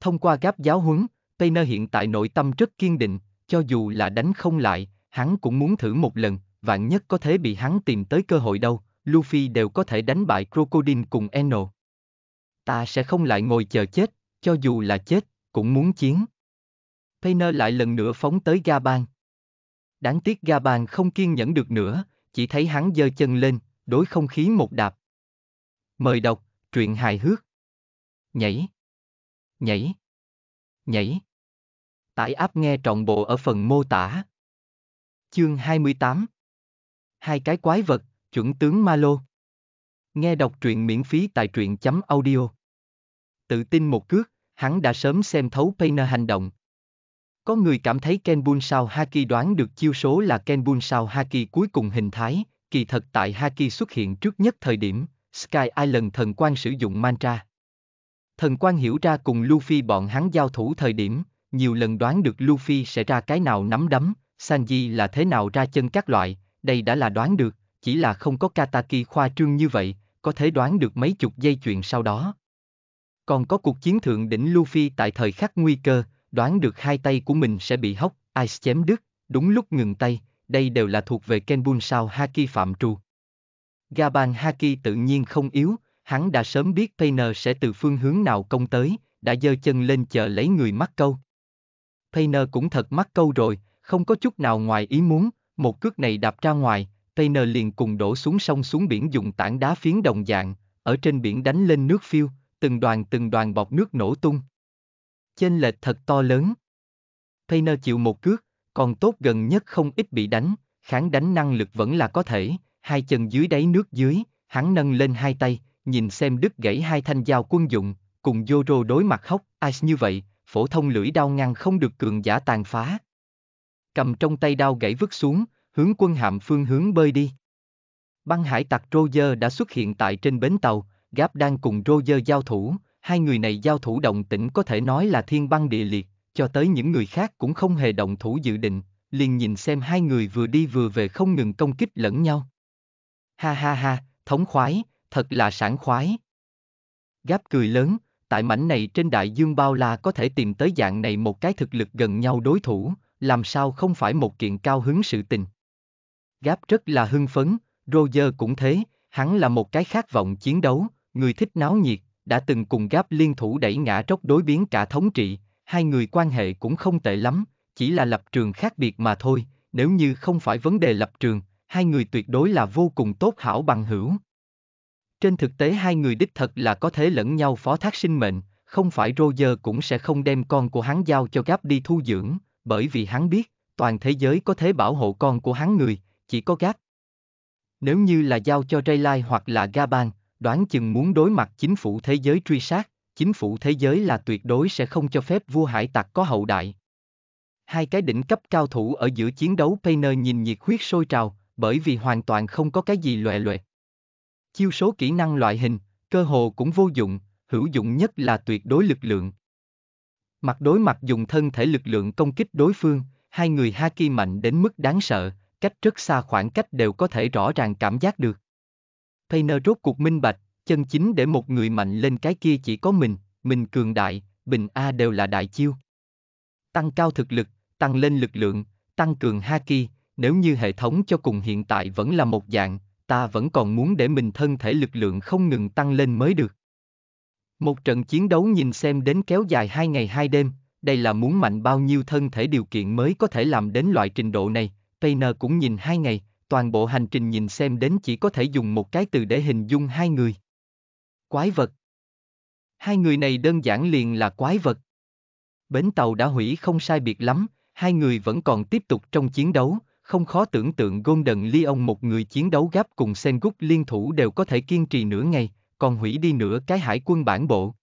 Thông qua gáp giáo huấn, Payner hiện tại nội tâm rất kiên định, cho dù là đánh không lại, hắn cũng muốn thử một lần, vạn nhất có thể bị hắn tìm tới cơ hội đâu, Luffy đều có thể đánh bại Crocodile cùng Eno. Ta sẽ không lại ngồi chờ chết, cho dù là chết, cũng muốn chiến. Payner lại lần nữa phóng tới Gaban. Đáng tiếc Gaban không kiên nhẫn được nữa, chỉ thấy hắn giơ chân lên, đối không khí một đạp. Mời đọc, truyện hài hước. Nhảy. Nhảy. Nhảy. Tải áp nghe trọn bộ ở phần mô tả. Chương 28 Hai cái quái vật, chuẩn tướng ma lô. Nghe đọc truyện miễn phí tại truyện chấm audio. Tự tin một cước hắn đã sớm xem thấu Painer hành động. Có người cảm thấy Kenbun sao Haki đoán được chiêu số là Kenbun sao Haki cuối cùng hình thái, kỳ thật tại Haki xuất hiện trước nhất thời điểm, Sky Island thần quan sử dụng mantra. Thần quan hiểu ra cùng Luffy bọn hắn giao thủ thời điểm, nhiều lần đoán được Luffy sẽ ra cái nào nắm đấm, Sanji là thế nào ra chân các loại, đây đã là đoán được, chỉ là không có Kataki khoa trương như vậy, có thể đoán được mấy chục giây chuyện sau đó. Còn có cuộc chiến thượng đỉnh Luffy tại thời khắc nguy cơ, đoán được hai tay của mình sẽ bị hóc, Ice chém đứt, đúng lúc ngừng tay, đây đều là thuộc về Kenbun sao Haki phạm trù. Gaban Haki tự nhiên không yếu, hắn đã sớm biết Painer sẽ từ phương hướng nào công tới, đã giơ chân lên chờ lấy người mắc câu. Painer cũng thật mắc câu rồi, không có chút nào ngoài ý muốn, một cước này đạp ra ngoài, Painer liền cùng đổ xuống sông xuống biển dùng tảng đá phiến đồng dạng, ở trên biển đánh lên nước phiêu, từng đoàn từng đoàn bọc nước nổ tung. Chênh lệch thật to lớn. Painter chịu một cước, còn tốt gần nhất không ít bị đánh, kháng đánh năng lực vẫn là có thể, hai chân dưới đáy nước dưới, hắn nâng lên hai tay, nhìn xem đứt gãy hai thanh dao quân dụng, cùng Joro đối mặt hốc, ice như vậy, phổ thông lưỡi đao ngăn không được cường giả tàn phá. Cầm trong tay đao gãy vứt xuống, hướng quân hạm phương hướng bơi đi. Băng hải tặc Roger đã xuất hiện tại trên bến tàu, Gáp đang cùng Roger giao thủ, hai người này giao thủ động tĩnh có thể nói là thiên băng địa liệt, cho tới những người khác cũng không hề động thủ dự định, liền nhìn xem hai người vừa đi vừa về không ngừng công kích lẫn nhau. Ha ha ha, thống khoái, thật là sảng khoái. Gáp cười lớn, tại mảnh này trên đại dương bao la có thể tìm tới dạng này một cái thực lực gần nhau đối thủ, làm sao không phải một kiện cao hứng sự tình. Gáp rất là hưng phấn, Roger cũng thế, hắn là một cái khát vọng chiến đấu, người thích náo nhiệt, đã từng cùng gáp liên thủ đẩy ngã trốc đối biến cả thống trị, hai người quan hệ cũng không tệ lắm, chỉ là lập trường khác biệt mà thôi, nếu như không phải vấn đề lập trường, hai người tuyệt đối là vô cùng tốt hảo bằng hữu. Trên thực tế hai người đích thật là có thể lẫn nhau phó thác sinh mệnh, không phải Roger cũng sẽ không đem con của hắn giao cho Gáp đi thu dưỡng, bởi vì hắn biết, toàn thế giới có thể bảo hộ con của hắn người, chỉ có Gáp. Nếu như là giao cho Rayleigh hoặc là Gaban, đoán chừng muốn đối mặt chính phủ thế giới truy sát, chính phủ thế giới là tuyệt đối sẽ không cho phép vua hải tặc có hậu đại. Hai cái đỉnh cấp cao thủ ở giữa chiến đấu Painter nhìn nhiệt huyết sôi trào, bởi vì hoàn toàn không có cái gì lòe lòe. Chiêu số kỹ năng loại hình, cơ hồ cũng vô dụng, hữu dụng nhất là tuyệt đối lực lượng. Mặt đối mặt dùng thân thể lực lượng công kích đối phương, hai người Haki mạnh đến mức đáng sợ, cách rất xa khoảng cách đều có thể rõ ràng cảm giác được. Payner rốt cuộc minh bạch, chân chính để một người mạnh lên cái kia chỉ có mình, mình cường đại, bình A đều là đại chiêu. Tăng cao thực lực, tăng lên lực lượng, tăng cường Haki, nếu như hệ thống cho cùng hiện tại vẫn là một dạng, ta vẫn còn muốn để mình thân thể lực lượng không ngừng tăng lên mới được. Một trận chiến đấu nhìn xem đến kéo dài hai ngày hai đêm, đây là muốn mạnh bao nhiêu thân thể điều kiện mới có thể làm đến loại trình độ này, Payner cũng nhìn hai ngày, toàn bộ hành trình nhìn xem đến chỉ có thể dùng một cái từ để hình dung hai người. Quái vật. Hai người này đơn giản liền là quái vật. Bến tàu đã hủy không sai biệt lắm, hai người vẫn còn tiếp tục trong chiến đấu, không khó tưởng tượng Golden Leon một người chiến đấu gấp cùng Sengoku liên thủ đều có thể kiên trì nửa ngày, còn hủy đi nửa cái hải quân bản bộ.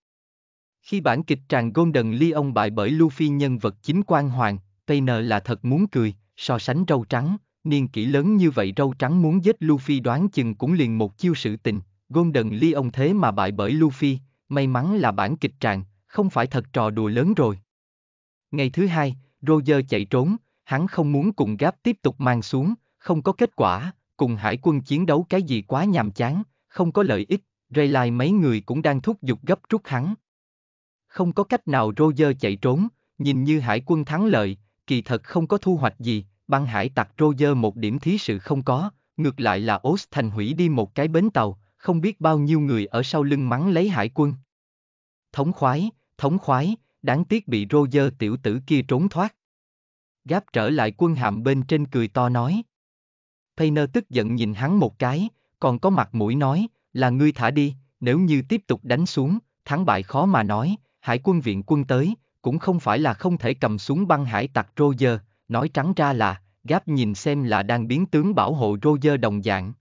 Khi bản kịch tràn Golden Leon bại bởi Luffy nhân vật chính quan hoàng, Painer là thật muốn cười, so sánh râu trắng, niên kỷ lớn như vậy râu trắng muốn giết Luffy đoán chừng cũng liền một chiêu sự tình, Golden Lee ông thế mà bại bởi Luffy, may mắn là bản kịch tràng, không phải thật trò đùa lớn rồi. Ngày thứ hai, Roger chạy trốn, hắn không muốn cùng Gáp tiếp tục mang xuống, không có kết quả, cùng hải quân chiến đấu cái gì quá nhàm chán, không có lợi ích, Rayleigh mấy người cũng đang thúc giục gấp rút hắn. Không có cách nào Roger chạy trốn, nhìn như hải quân thắng lợi, kỳ thật không có thu hoạch gì, băng hải tặc Roger một điểm thí sự không có, ngược lại là Oz thành hủy đi một cái bến tàu, không biết bao nhiêu người ở sau lưng mắng lấy hải quân. Thống khoái, thống khoái, đáng tiếc bị Roger tiểu tử kia trốn thoát. Gáp trở lại quân hạm bên trên cười to nói. Painter tức giận nhìn hắn một cái, còn có mặt mũi nói, là ngươi thả đi, nếu như tiếp tục đánh xuống, thắng bại khó mà nói, hải quân viện quân tới, cũng không phải là không thể cầm xuống băng hải tặc Roger, Nói trắng ra là, Gáp nhìn xem là đang biến tướng bảo hộ Roger đồng dạng.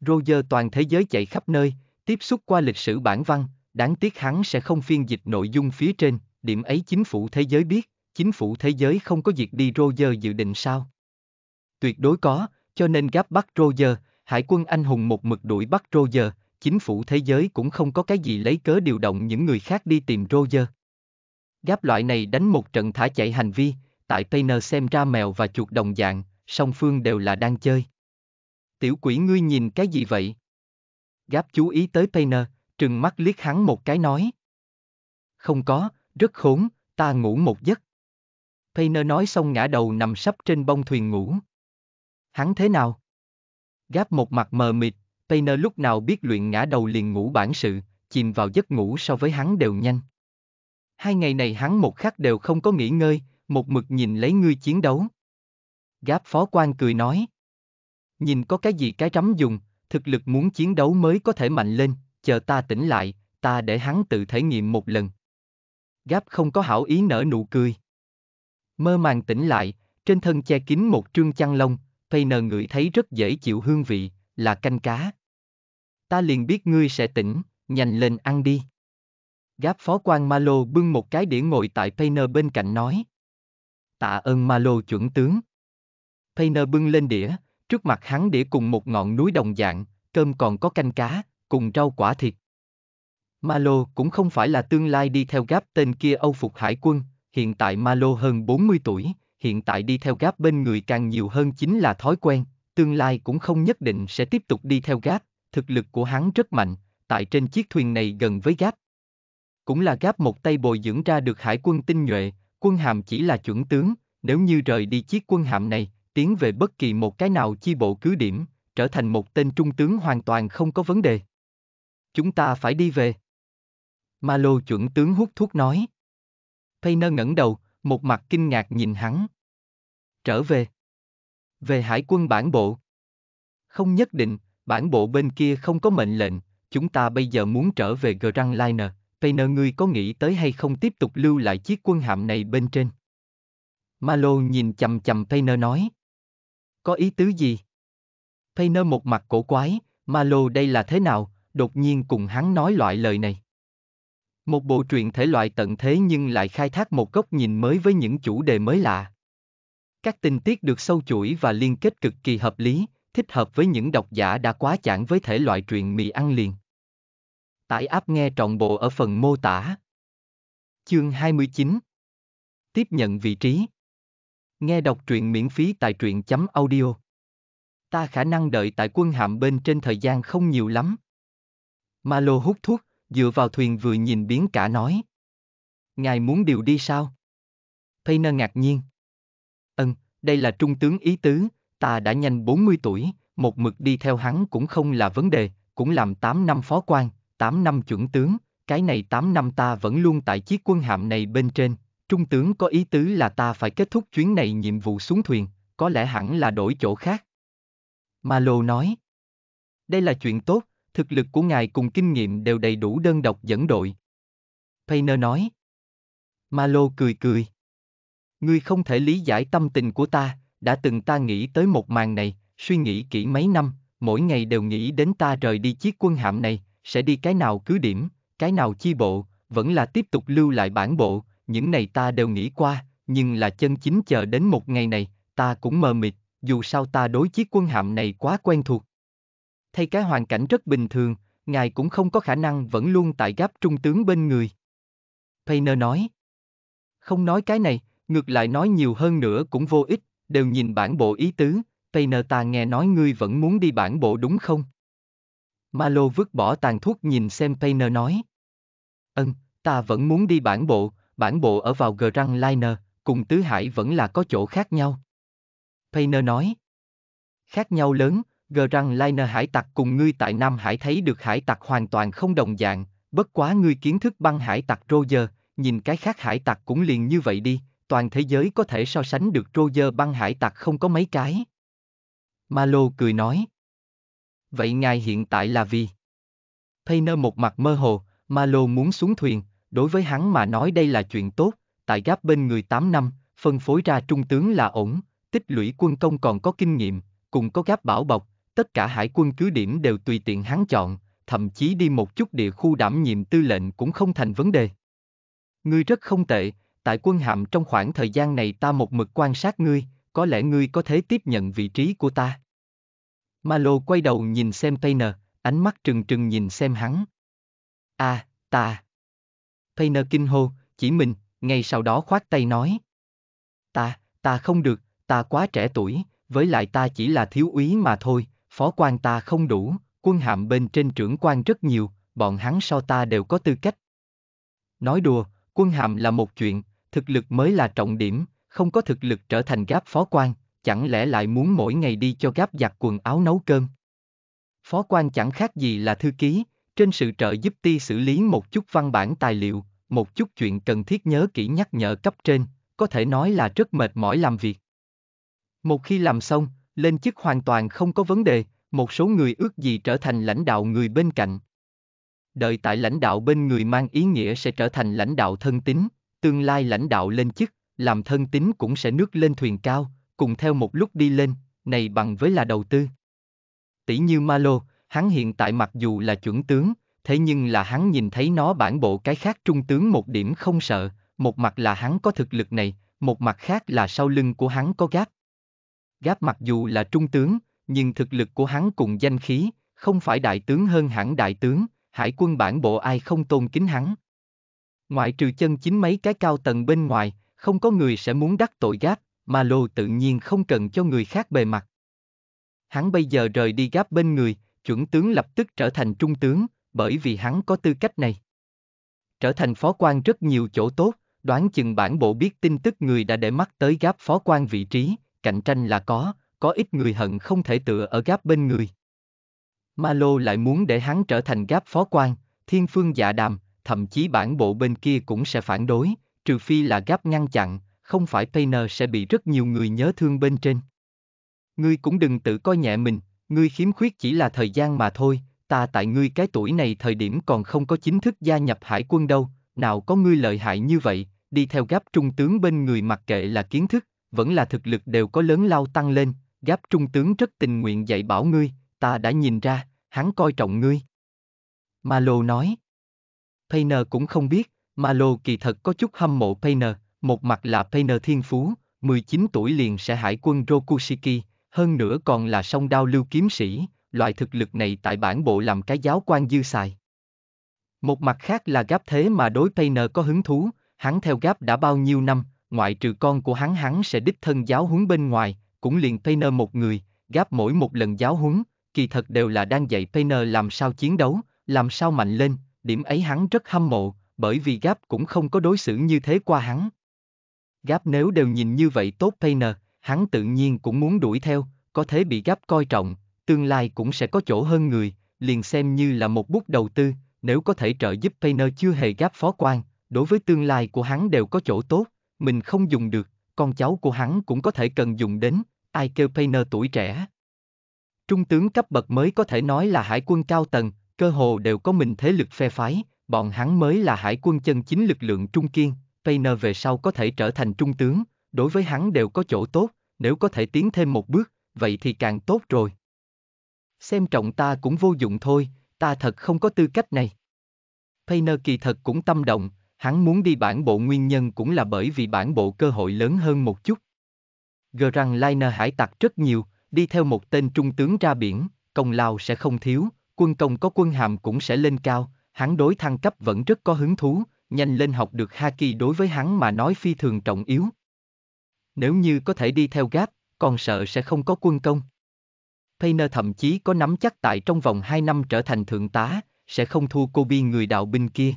Roger toàn thế giới chạy khắp nơi, tiếp xúc qua lịch sử bản văn, đáng tiếc hắn sẽ không phiên dịch nội dung phía trên, điểm ấy chính phủ thế giới biết, chính phủ thế giới không có việc đi Roger dự định sao? Tuyệt đối có, cho nên gáp bắt Roger, hải quân anh hùng một mực đuổi bắt Roger, chính phủ thế giới cũng không có cái gì lấy cớ điều động những người khác đi tìm Roger. Gáp loại này đánh một trận thả chạy hành vi, tại Tây xem ra mèo và chuột đồng dạng, song phương đều là đang chơi. Tiểu quỷ ngươi nhìn cái gì vậy? Gáp chú ý tới Tây trừng mắt liếc hắn một cái nói. Không có, rất khốn, ta ngủ một giấc. Tây nói xong ngã đầu nằm sấp trên bông thuyền ngủ. Hắn thế nào? Gáp một mặt mờ mịt, Tây lúc nào biết luyện ngã đầu liền ngủ bản sự, chìm vào giấc ngủ so với hắn đều nhanh. Hai ngày này hắn một khắc đều không có nghỉ ngơi, một mực nhìn lấy ngươi chiến đấu. Gáp phó quan cười nói. Nhìn có cái gì cái rắm dùng, thực lực muốn chiến đấu mới có thể mạnh lên, chờ ta tỉnh lại, ta để hắn tự thể nghiệm một lần. Gáp không có hảo ý nở nụ cười. Mơ màng tỉnh lại, trên thân che kín một trương chăn lông, Pay nờ ngửi thấy rất dễ chịu hương vị, là canh cá. Ta liền biết ngươi sẽ tỉnh, nhanh lên ăn đi. Gáp phó quan Malo bưng một cái đĩa ngồi tại Payner bên cạnh nói tạ ơn Ma Lô chuẩn tướng. Painter bưng lên đĩa, trước mặt hắn đĩa cùng một ngọn núi đồng dạng, cơm còn có canh cá, cùng rau quả thịt. Malo cũng không phải là tương lai đi theo gáp tên kia Âu Phục Hải quân, hiện tại Malo hơn 40 tuổi, hiện tại đi theo gáp bên người càng nhiều hơn chính là thói quen, tương lai cũng không nhất định sẽ tiếp tục đi theo gáp, thực lực của hắn rất mạnh, tại trên chiếc thuyền này gần với gáp. Cũng là gáp một tay bồi dưỡng ra được hải quân tinh nhuệ, quân hàm chỉ là chuẩn tướng, nếu như rời đi chiếc quân hạm này, tiến về bất kỳ một cái nào chi bộ cứ điểm, trở thành một tên trung tướng hoàn toàn không có vấn đề. Chúng ta phải đi về. Malo chuẩn tướng hút thuốc nói. Payner ngẩng đầu, một mặt kinh ngạc nhìn hắn. Trở về. Về hải quân bản bộ. Không nhất định, bản bộ bên kia không có mệnh lệnh, chúng ta bây giờ muốn trở về Grand Liner, Painer ngươi có nghĩ tới hay không tiếp tục lưu lại chiếc quân hạm này bên trên? Malo nhìn chầm chầm Painer nói. Có ý tứ gì? Painer một mặt cổ quái, Malo đây là thế nào, đột nhiên cùng hắn nói loại lời này. Một bộ truyện thể loại tận thế nhưng lại khai thác một góc nhìn mới với những chủ đề mới lạ. Các tình tiết được sâu chuỗi và liên kết cực kỳ hợp lý, thích hợp với những độc giả đã quá chán với thể loại truyện mì ăn liền. Tải app nghe trọn bộ ở phần mô tả. Chương 29 Tiếp nhận vị trí Nghe đọc truyện miễn phí tại truyện.audio Ta khả năng đợi tại quân hạm bên trên thời gian không nhiều lắm. Malo hút thuốc, dựa vào thuyền vừa nhìn biến cả nói. Ngài muốn điều đi sao? Payner ngạc nhiên. Ân, đây là trung tướng ý tứ, ta đã nhanh 40 tuổi, một mực đi theo hắn cũng không là vấn đề, cũng làm 8 năm phó quan, 8 năm chuẩn tướng, cái này 8 năm ta vẫn luôn tại chiếc quân hạm này bên trên, trung tướng có ý tứ là ta phải kết thúc chuyến này nhiệm vụ xuống thuyền, có lẽ hẳn là đổi chỗ khác. Malo nói, đây là chuyện tốt, thực lực của ngài cùng kinh nghiệm đều đầy đủ đơn độc dẫn đội. Payner nói, Malo cười cười. Ngươi không thể lý giải tâm tình của ta, đã từng ta nghĩ tới một màn này, suy nghĩ kỹ mấy năm, mỗi ngày đều nghĩ đến ta rời đi chiếc quân hạm này, sẽ đi cái nào cứ điểm, cái nào chi bộ, vẫn là tiếp tục lưu lại bản bộ, những này ta đều nghĩ qua, nhưng là chân chính chờ đến một ngày này, ta cũng mờ mịt, dù sao ta đối chiếc quân hạm này quá quen thuộc. Thay cái hoàn cảnh rất bình thường, ngài cũng không có khả năng vẫn luôn tại gáp trung tướng bên người. Payner nói. Không nói cái này, ngược lại nói nhiều hơn nữa cũng vô ích, đều nhìn bản bộ ý tứ, Payner ta nghe nói ngươi vẫn muốn đi bản bộ đúng không? Malo vứt bỏ tàn thuốc nhìn xem Painter nói. Ân, ta vẫn muốn đi bản bộ, bản bộ ở vào Grand Liner, cùng Tứ Hải vẫn là có chỗ khác nhau. Painter nói. Khác nhau lớn, Grand Liner hải tặc cùng ngươi tại Nam Hải thấy được hải tặc hoàn toàn không đồng dạng, bất quá ngươi kiến thức băng hải tặc Roger, nhìn cái khác hải tặc cũng liền như vậy đi, toàn thế giới có thể so sánh được Roger băng hải tặc không có mấy cái. Malo cười nói vậy ngài hiện tại là vì? Painter một mặt mơ hồ, Malo muốn xuống thuyền, đối với hắn mà nói đây là chuyện tốt, tại gáp bên người 8 năm, phân phối ra trung tướng là ổn, tích lũy quân công còn có kinh nghiệm, cùng có gáp bảo bọc, tất cả hải quân cứ điểm đều tùy tiện hắn chọn, thậm chí đi một chút địa khu đảm nhiệm tư lệnh cũng không thành vấn đề. Ngươi rất không tệ, tại quân hạm trong khoảng thời gian này ta một mực quan sát ngươi, có lẽ ngươi có thể tiếp nhận vị trí của ta. Malo quay đầu nhìn xem Painter, ánh mắt trừng trừng nhìn xem hắn. À, ta. Painter kinh hô, chỉ mình, ngay sau đó khoát tay nói. Ta, ta không được, ta quá trẻ tuổi, với lại ta chỉ là thiếu úy mà thôi, phó quan ta không đủ, quân hạm bên trên trưởng quan rất nhiều, bọn hắn so ta đều có tư cách. Nói đùa, quân hàm là một chuyện, thực lực mới là trọng điểm, không có thực lực trở thành gáp phó quan, chẳng lẽ lại muốn mỗi ngày đi cho gáp giặt quần áo nấu cơm. Phó quan chẳng khác gì là thư ký, trên sự trợ giúp ti xử lý một chút văn bản tài liệu, một chút chuyện cần thiết nhớ kỹ nhắc nhở cấp trên, có thể nói là rất mệt mỏi làm việc. Một khi làm xong, lên chức hoàn toàn không có vấn đề, một số người ước gì trở thành lãnh đạo người bên cạnh. Đợi tại lãnh đạo bên người mang ý nghĩa sẽ trở thành lãnh đạo thân tín, tương lai lãnh đạo lên chức, làm thân tín cũng sẽ nước lên thuyền cao, cùng theo một lúc đi lên, này bằng với là đầu tư. Tỷ như Malo, hắn hiện tại mặc dù là chuẩn tướng, thế nhưng là hắn nhìn thấy nó bản bộ cái khác trung tướng một điểm không sợ, một mặt là hắn có thực lực này, một mặt khác là sau lưng của hắn có gáp. Gáp mặc dù là trung tướng, nhưng thực lực của hắn cùng danh khí, không phải đại tướng hơn hẳn đại tướng, hải quân bản bộ ai không tôn kính hắn. Ngoại trừ chân chính mấy cái cao tầng bên ngoài, không có người sẽ muốn đắc tội gáp, mà lô tự nhiên không cần cho người khác bề mặt. Hắn bây giờ rời đi gáp bên người, chuẩn tướng lập tức trở thành trung tướng, bởi vì hắn có tư cách này. Trở thành phó quan rất nhiều chỗ tốt, đoán chừng bản bộ biết tin tức người đã để mắt tới gáp phó quan vị trí, cạnh tranh là có, có ít người hận không thể tựa ở gáp bên người. Malo lại muốn để hắn trở thành gáp phó quan, thiên phương dạ đàm, thậm chí bản bộ bên kia cũng sẽ phản đối, trừ phi là gáp ngăn chặn, không phải Painter sẽ bị rất nhiều người nhớ thương bên trên. Ngươi cũng đừng tự coi nhẹ mình, ngươi khiếm khuyết chỉ là thời gian mà thôi, ta tại ngươi cái tuổi này thời điểm còn không có chính thức gia nhập hải quân đâu, nào có ngươi lợi hại như vậy, đi theo gáp trung tướng bên người mặc kệ là kiến thức, vẫn là thực lực đều có lớn lao tăng lên, gáp trung tướng rất tình nguyện dạy bảo ngươi, ta đã nhìn ra, hắn coi trọng ngươi. Malo nói. Payner cũng không biết, Malo kỳ thật có chút hâm mộ Payner. Một mặt là Painter Thiên Phú, 19 tuổi liền sẽ hải quân Rokushiki, hơn nữa còn là song đao lưu kiếm sĩ, loại thực lực này tại bản bộ làm cái giáo quan dư xài. Một mặt khác là Gáp thế mà đối Painter có hứng thú, hắn theo Gáp đã bao nhiêu năm, ngoại trừ con của hắn hắn sẽ đích thân giáo huấn bên ngoài, cũng liền Painter một người, Gáp mỗi một lần giáo huấn, kỳ thật đều là đang dạy Painter làm sao chiến đấu, làm sao mạnh lên, điểm ấy hắn rất hâm mộ, bởi vì Gáp cũng không có đối xử như thế qua hắn. Gáp nếu đều nhìn như vậy tốt Payner hắn tự nhiên cũng muốn đuổi theo, có thế bị Gáp coi trọng, tương lai cũng sẽ có chỗ hơn người, liền xem như là một bút đầu tư, nếu có thể trợ giúp Payner chưa hề Gáp phó quan, đối với tương lai của hắn đều có chỗ tốt, mình không dùng được, con cháu của hắn cũng có thể cần dùng đến, ai kêu Payner tuổi trẻ. Trung tướng cấp bậc mới có thể nói là hải quân cao tầng, cơ hồ đều có mình thế lực phe phái, bọn hắn mới là hải quân chân chính lực lượng trung kiên, Payner về sau có thể trở thành trung tướng, đối với hắn đều có chỗ tốt, nếu có thể tiến thêm một bước, vậy thì càng tốt rồi. Xem trọng ta cũng vô dụng thôi, ta thật không có tư cách này. Payner kỳ thật cũng tâm động, hắn muốn đi bản bộ nguyên nhân cũng là bởi vì bản bộ cơ hội lớn hơn một chút. Grang Liner hải tặc rất nhiều, đi theo một tên trung tướng ra biển, công lao sẽ không thiếu, quân công có quân hàm cũng sẽ lên cao, hắn đối thăng cấp vẫn rất có hứng thú, nhanh lên học được Haki đối với hắn mà nói phi thường trọng yếu. Nếu như có thể đi theo gáp, còn sợ sẽ không có quân công. Painter thậm chí có nắm chắc tại trong vòng 2 năm trở thành thượng tá, sẽ không thua Kobe người đạo binh kia.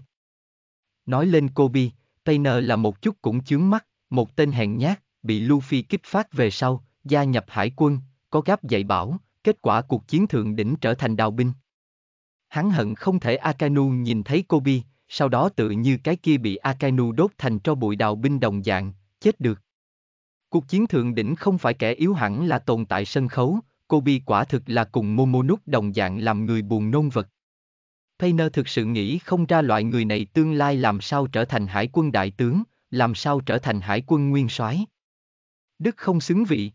Nói lên Kobe, Painter là một chút cũng chướng mắt, một tên hèn nhát, bị Luffy kích phát về sau, gia nhập hải quân, có gáp dạy bảo, kết quả cuộc chiến thượng đỉnh trở thành đào binh. Hắn hận không thể Akainu nhìn thấy Kobe, sau đó tự như cái kia bị Akainu đốt thành cho bụi đào binh đồng dạng, chết được. Cuộc chiến thượng đỉnh không phải kẻ yếu hẳn là tồn tại sân khấu, Kobe quả thực là cùng Momonook đồng dạng làm người buồn nôn vật. Painter thực sự nghĩ không ra loại người này tương lai làm sao trở thành hải quân đại tướng, làm sao trở thành hải quân nguyên soái. Đức không xứng vị.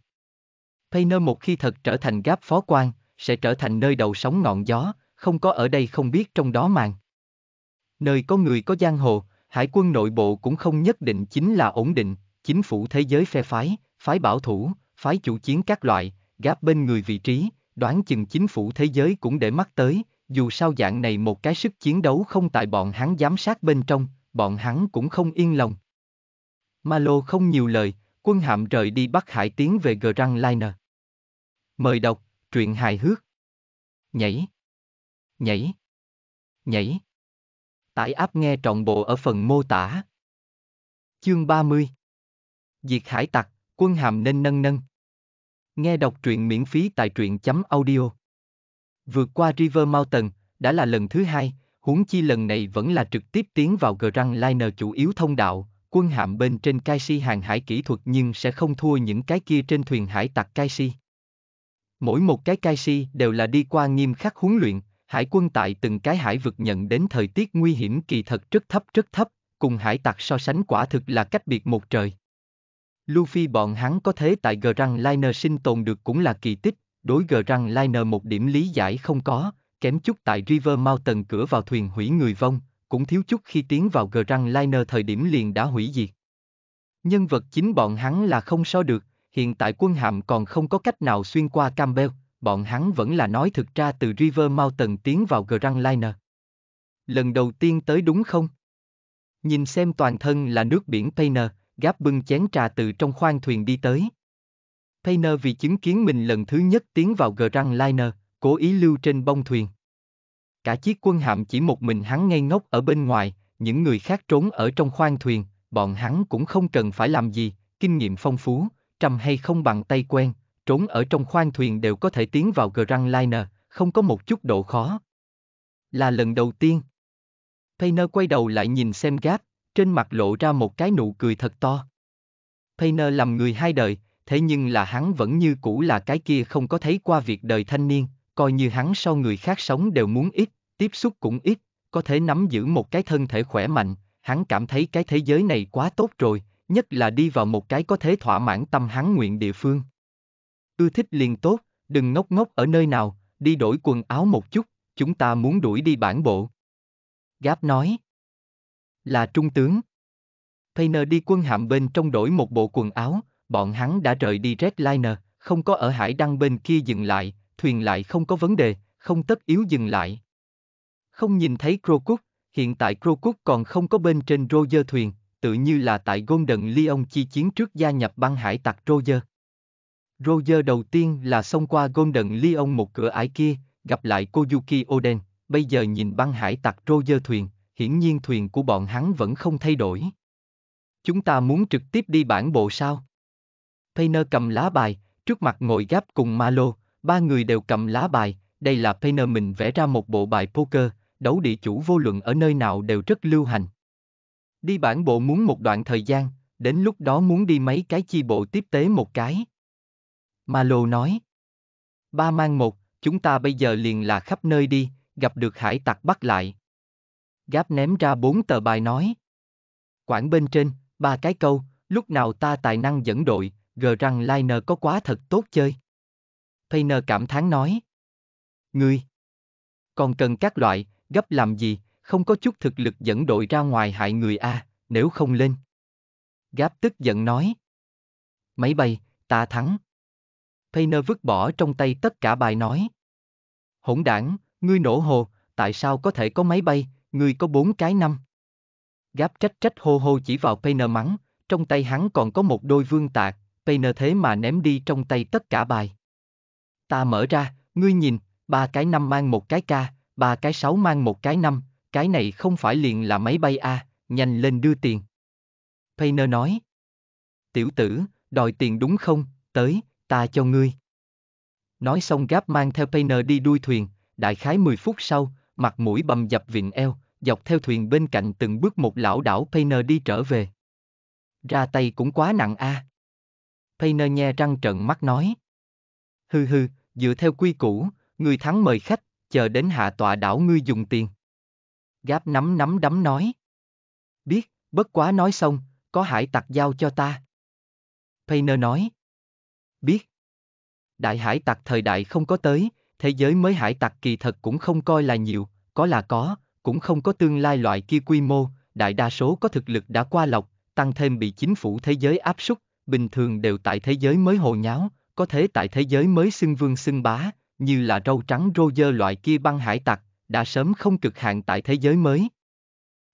Painter một khi thật trở thành gáp phó quan, sẽ trở thành nơi đầu sóng ngọn gió, không có ở đây không biết trong đó màng. Nơi có người có giang hồ, hải quân nội bộ cũng không nhất định chính là ổn định, chính phủ thế giới phe phái, phái bảo thủ, phái chủ chiến các loại, gáp bên người vị trí, đoán chừng chính phủ thế giới cũng để mắt tới, dù sao dạng này một cái sức chiến đấu không tại bọn hắn giám sát bên trong, bọn hắn cũng không yên lòng. Malo không nhiều lời, quân hạm rời đi bắt Hải tiến về Grand Liner. Mời đọc, truyện hài hước. Nhảy. Nhảy. Nhảy. Tải app nghe trọn bộ ở phần mô tả. Chương 30 Diệt hải tặc, quân hàm nên nâng nâng. Nghe đọc truyện miễn phí tại truyện chấm audio. Vượt qua River Mountain, đã là lần thứ hai, huống chi lần này vẫn là trực tiếp tiến vào Grand Liner chủ yếu thông đạo, quân hạm bên trên cai si hàng hải kỹ thuật nhưng sẽ không thua những cái kia trên thuyền hải tặc cai si. Mỗi một cái cai si đều là đi qua nghiêm khắc huấn luyện, hải quân tại từng cái hải vực nhận đến thời tiết nguy hiểm kỳ thật rất thấp rất thấp, cùng hải tặc so sánh quả thực là cách biệt một trời. Luffy bọn hắn có thế tại Grand Liner sinh tồn được cũng là kỳ tích, đối Grand Liner một điểm lý giải không có, kém chút tại River Mountain cửa vào thuyền hủy người vong, cũng thiếu chút khi tiến vào Grand Liner thời điểm liền đã hủy diệt. Nhân vật chính bọn hắn là không so được, hiện tại quân hạm còn không có cách nào xuyên qua Campbell, bọn hắn vẫn là nói thực ra từ River Mountain tiến vào Grand Liner. Lần đầu tiên tới đúng không? Nhìn xem toàn thân là nước biển Painter, gáp bưng chén trà từ trong khoang thuyền đi tới. Painter vì chứng kiến mình lần thứ nhất tiến vào Grand Liner, cố ý lưu trên bông thuyền. Cả chiếc quân hạm chỉ một mình hắn ngây ngốc ở bên ngoài, những người khác trốn ở trong khoang thuyền, bọn hắn cũng không cần phải làm gì, kinh nghiệm phong phú, trầm hay không bằng tay quen, trốn ở trong khoang thuyền đều có thể tiến vào Grand Liner, không có một chút độ khó. Là lần đầu tiên. Payner quay đầu lại nhìn xem Gap, trên mặt lộ ra một cái nụ cười thật to. Payner làm người hai đời, thế nhưng là hắn vẫn như cũ là cái kia không có thấy qua việc đời thanh niên, coi như hắn sau người khác sống đều muốn ít, tiếp xúc cũng ít, có thể nắm giữ một cái thân thể khỏe mạnh, hắn cảm thấy cái thế giới này quá tốt rồi, nhất là đi vào một cái có thể thỏa mãn tâm hắn nguyện địa phương ưa thích liền tốt, đừng ngốc ngốc ở nơi nào, đi đổi quần áo một chút, chúng ta muốn đuổi đi bản bộ. Gáp nói. Là trung tướng. Painter đi quân hạm bên trong đổi một bộ quần áo, bọn hắn đã rời đi Redliner, không có ở hải đăng bên kia dừng lại, thuyền lại không có vấn đề, không tất yếu dừng lại. Không nhìn thấy Crocus, hiện tại Crocus còn không có bên trên Roger thuyền, tự như là tại Golden Lion chi chiến trước gia nhập băng hải tặc Roger. Roger đầu tiên là xông qua Golden Lion một cửa ải kia, gặp lại Koyuki Oden, bây giờ nhìn băng hải tặc Roger thuyền, hiển nhiên thuyền của bọn hắn vẫn không thay đổi. Chúng ta muốn trực tiếp đi bản bộ sao? Painter cầm lá bài, trước mặt ngồi gáp cùng Malo, ba người đều cầm lá bài, đây là Painter mình vẽ ra một bộ bài poker, đấu địa chủ vô luận ở nơi nào đều rất lưu hành. Đi bản bộ muốn một đoạn thời gian, đến lúc đó muốn đi mấy cái chi bộ tiếp tế một cái. Malo nói. Ba mang một, chúng ta bây giờ liền là khắp nơi đi, gặp được hải tặc bắt lại. Gáp ném ra bốn tờ bài nói. Quảng bên trên, ba cái câu, lúc nào ta tài năng dẫn đội, gờ rằng Liner có quá thật tốt chơi. Payner cảm thán nói. Ngươi, còn cần các loại, gấp làm gì, không có chút thực lực dẫn đội ra ngoài hại người a, à, nếu không lên. Gáp tức giận nói. Máy bay, ta thắng. Painter vứt bỏ trong tay tất cả bài nói. Hỗn đảng, ngươi nổ hồ, tại sao có thể có máy bay, ngươi có bốn cái năm. Gáp trách trách hô hô chỉ vào Painter mắng, trong tay hắn còn có một đôi vương tạc, Painter thế mà ném đi trong tay tất cả bài. Ta mở ra, ngươi nhìn, ba cái năm mang một cái ca, ba cái sáu mang một cái năm, cái này không phải liền là máy bay a, nhanh lên đưa tiền. Painter nói. Tiểu tử, đòi tiền đúng không, tới, ta cho ngươi. Nói xong Gáp mang theo Painer đi đuôi thuyền, đại khái 10 phút sau, mặt mũi bầm dập vịnh eo, dọc theo thuyền bên cạnh từng bước một lão đảo Painer đi trở về. Ra tay cũng quá nặng a. À. Painer nhe răng trận mắt nói. Hừ hừ, dựa theo quy củ, người thắng mời khách, chờ đến hạ tọa đảo ngươi dùng tiền. Gáp nắm nắm đấm nói. Biết, bất quá nói xong, có hải tặc giao cho ta. Painer nói, biết. Đại hải tặc thời đại không có tới, thế giới mới hải tặc kỳ thật cũng không coi là nhiều, có là có, cũng không có tương lai loại kia quy mô, đại đa số có thực lực đã qua lọc, tăng thêm bị chính phủ thế giới áp súc, bình thường đều tại thế giới mới hồ nháo, có thế tại thế giới mới xưng vương xưng bá, như là râu trắng rô dơ loại kia băng hải tặc, đã sớm không cực hạn tại thế giới mới.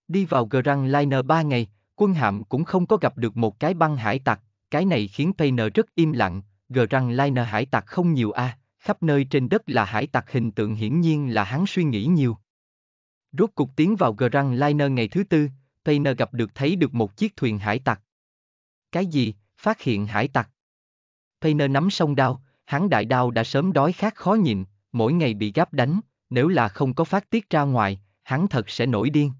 Đi vào Grand Liner 3 ngày, quân hạm cũng không có gặp được một cái băng hải tặc, cái này khiến Painer rất im lặng, gờ rằng liner hải tặc không nhiều a, à, khắp nơi trên đất là hải tặc hình tượng hiển nhiên là hắn suy nghĩ nhiều. Rốt cục tiến vào gờ rằng liner ngày thứ tư, Painer gặp được thấy được một chiếc thuyền hải tặc. Cái gì, phát hiện hải tặc. Painer nắm song đao, hắn đại đao đã sớm đói khát khó nhịn, mỗi ngày bị gáp đánh, nếu là không có phát tiết ra ngoài, hắn thật sẽ nổi điên.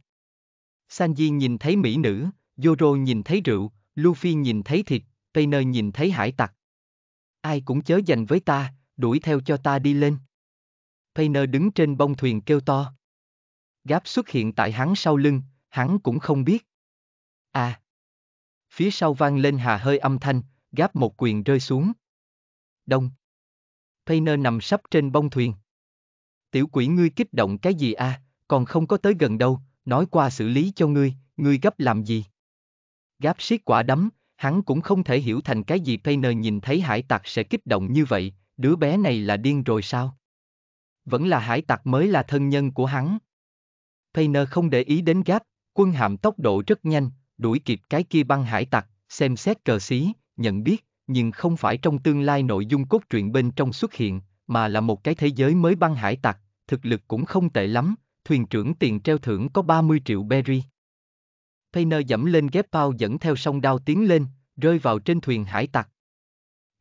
Sanji nhìn thấy mỹ nữ, Zoro nhìn thấy rượu, Luffy nhìn thấy thịt, Painer nhìn thấy hải tặc ai cũng chớ giành với ta, đuổi theo cho ta đi lên. Painter đứng trên bông thuyền kêu to. Gáp xuất hiện tại hắn sau lưng, hắn cũng không biết. À! Phía sau vang lên hà hơi âm thanh, gáp một quyền rơi xuống. Đông! Painter nằm sắp trên bông thuyền. Tiểu quỷ ngươi kích động cái gì à, còn không có tới gần đâu, nói qua xử lý cho ngươi, ngươi gấp làm gì? Gáp siết quả đấm, Hắn cũng không thể hiểu thành cái gì Painer nhìn thấy hải tặc sẽ kích động như vậy, đứa bé này là điên rồi sao? Vẫn là hải tặc mới là thân nhân của hắn. Painer không để ý đến gáp, quân hạm tốc độ rất nhanh, đuổi kịp cái kia băng hải tặc, xem xét cờ xí, nhận biết, nhưng không phải trong tương lai nội dung cốt truyện bên trong xuất hiện, mà là một cái thế giới mới băng hải tặc, thực lực cũng không tệ lắm, thuyền trưởng tiền treo thưởng có 30 triệu berry. Painter dẫm lên ghép bao dẫn theo sông đao tiến lên, rơi vào trên thuyền hải tặc.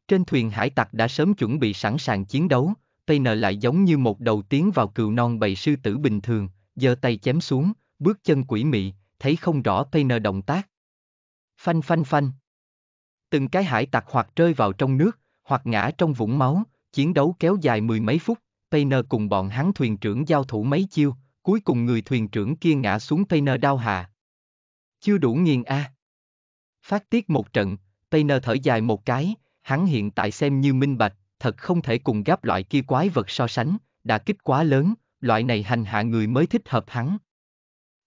Trên thuyền hải tặc đã sớm chuẩn bị sẵn sàng chiến đấu, Painter lại giống như một đầu tiến vào cừu non bầy sư tử bình thường, giơ tay chém xuống, bước chân quỷ mị, thấy không rõ Painter động tác. Phanh phanh phanh. Từng cái hải tặc hoặc rơi vào trong nước, hoặc ngã trong vũng máu, chiến đấu kéo dài mười mấy phút, Painter cùng bọn hắn thuyền trưởng giao thủ mấy chiêu, cuối cùng người thuyền trưởng kia ngã xuống Painter đau hạ, chưa đủ nghiền a. À. Phát tiết một trận, Tây Nơ thở dài một cái, hắn hiện tại xem như minh bạch, thật không thể cùng gáp loại kia quái vật so sánh, đã kích quá lớn, loại này hành hạ người mới thích hợp hắn.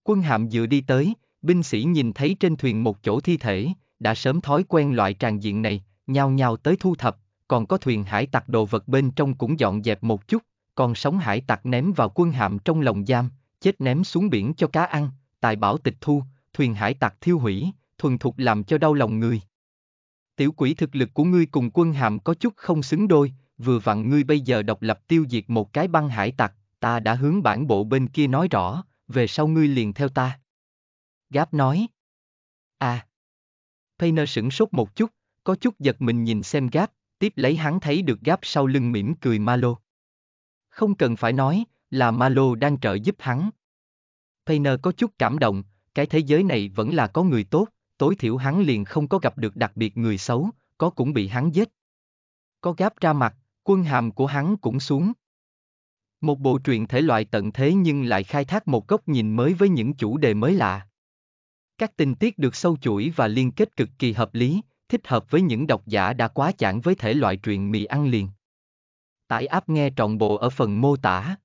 Quân hạm dựa đi tới, binh sĩ nhìn thấy trên thuyền một chỗ thi thể, đã sớm thói quen loại tràn diện này, nhao nhao tới thu thập, còn có thuyền hải tặc đồ vật bên trong cũng dọn dẹp một chút, còn sống hải tặc ném vào quân hạm trong lồng giam, chết ném xuống biển cho cá ăn, tài bảo tịch thu, thuyền hải tặc thiêu hủy, thuần thục làm cho đau lòng người. Tiểu quỷ thực lực của ngươi cùng quân hàm có chút không xứng đôi, vừa vặn ngươi bây giờ độc lập tiêu diệt một cái băng hải tặc, ta đã hướng bản bộ bên kia nói rõ, về sau ngươi liền theo ta. Gáp nói. À. Painer sửng sốt một chút, có chút giật mình nhìn xem Gáp, tiếp lấy hắn thấy được Gáp sau lưng mỉm cười Malo. Không cần phải nói, là Malo đang trợ giúp hắn. Painer có chút cảm động, cái thế giới này vẫn là có người tốt, tối thiểu hắn liền không có gặp được đặc biệt người xấu, có cũng bị hắn giết. Có gáp ra mặt, quân hàm của hắn cũng xuống. Một bộ truyện thể loại tận thế nhưng lại khai thác một góc nhìn mới với những chủ đề mới lạ. Các tình tiết được sâu chuỗi và liên kết cực kỳ hợp lý, thích hợp với những độc giả đã quá chán với thể loại truyện mì ăn liền. Tải app nghe trọn bộ ở phần mô tả.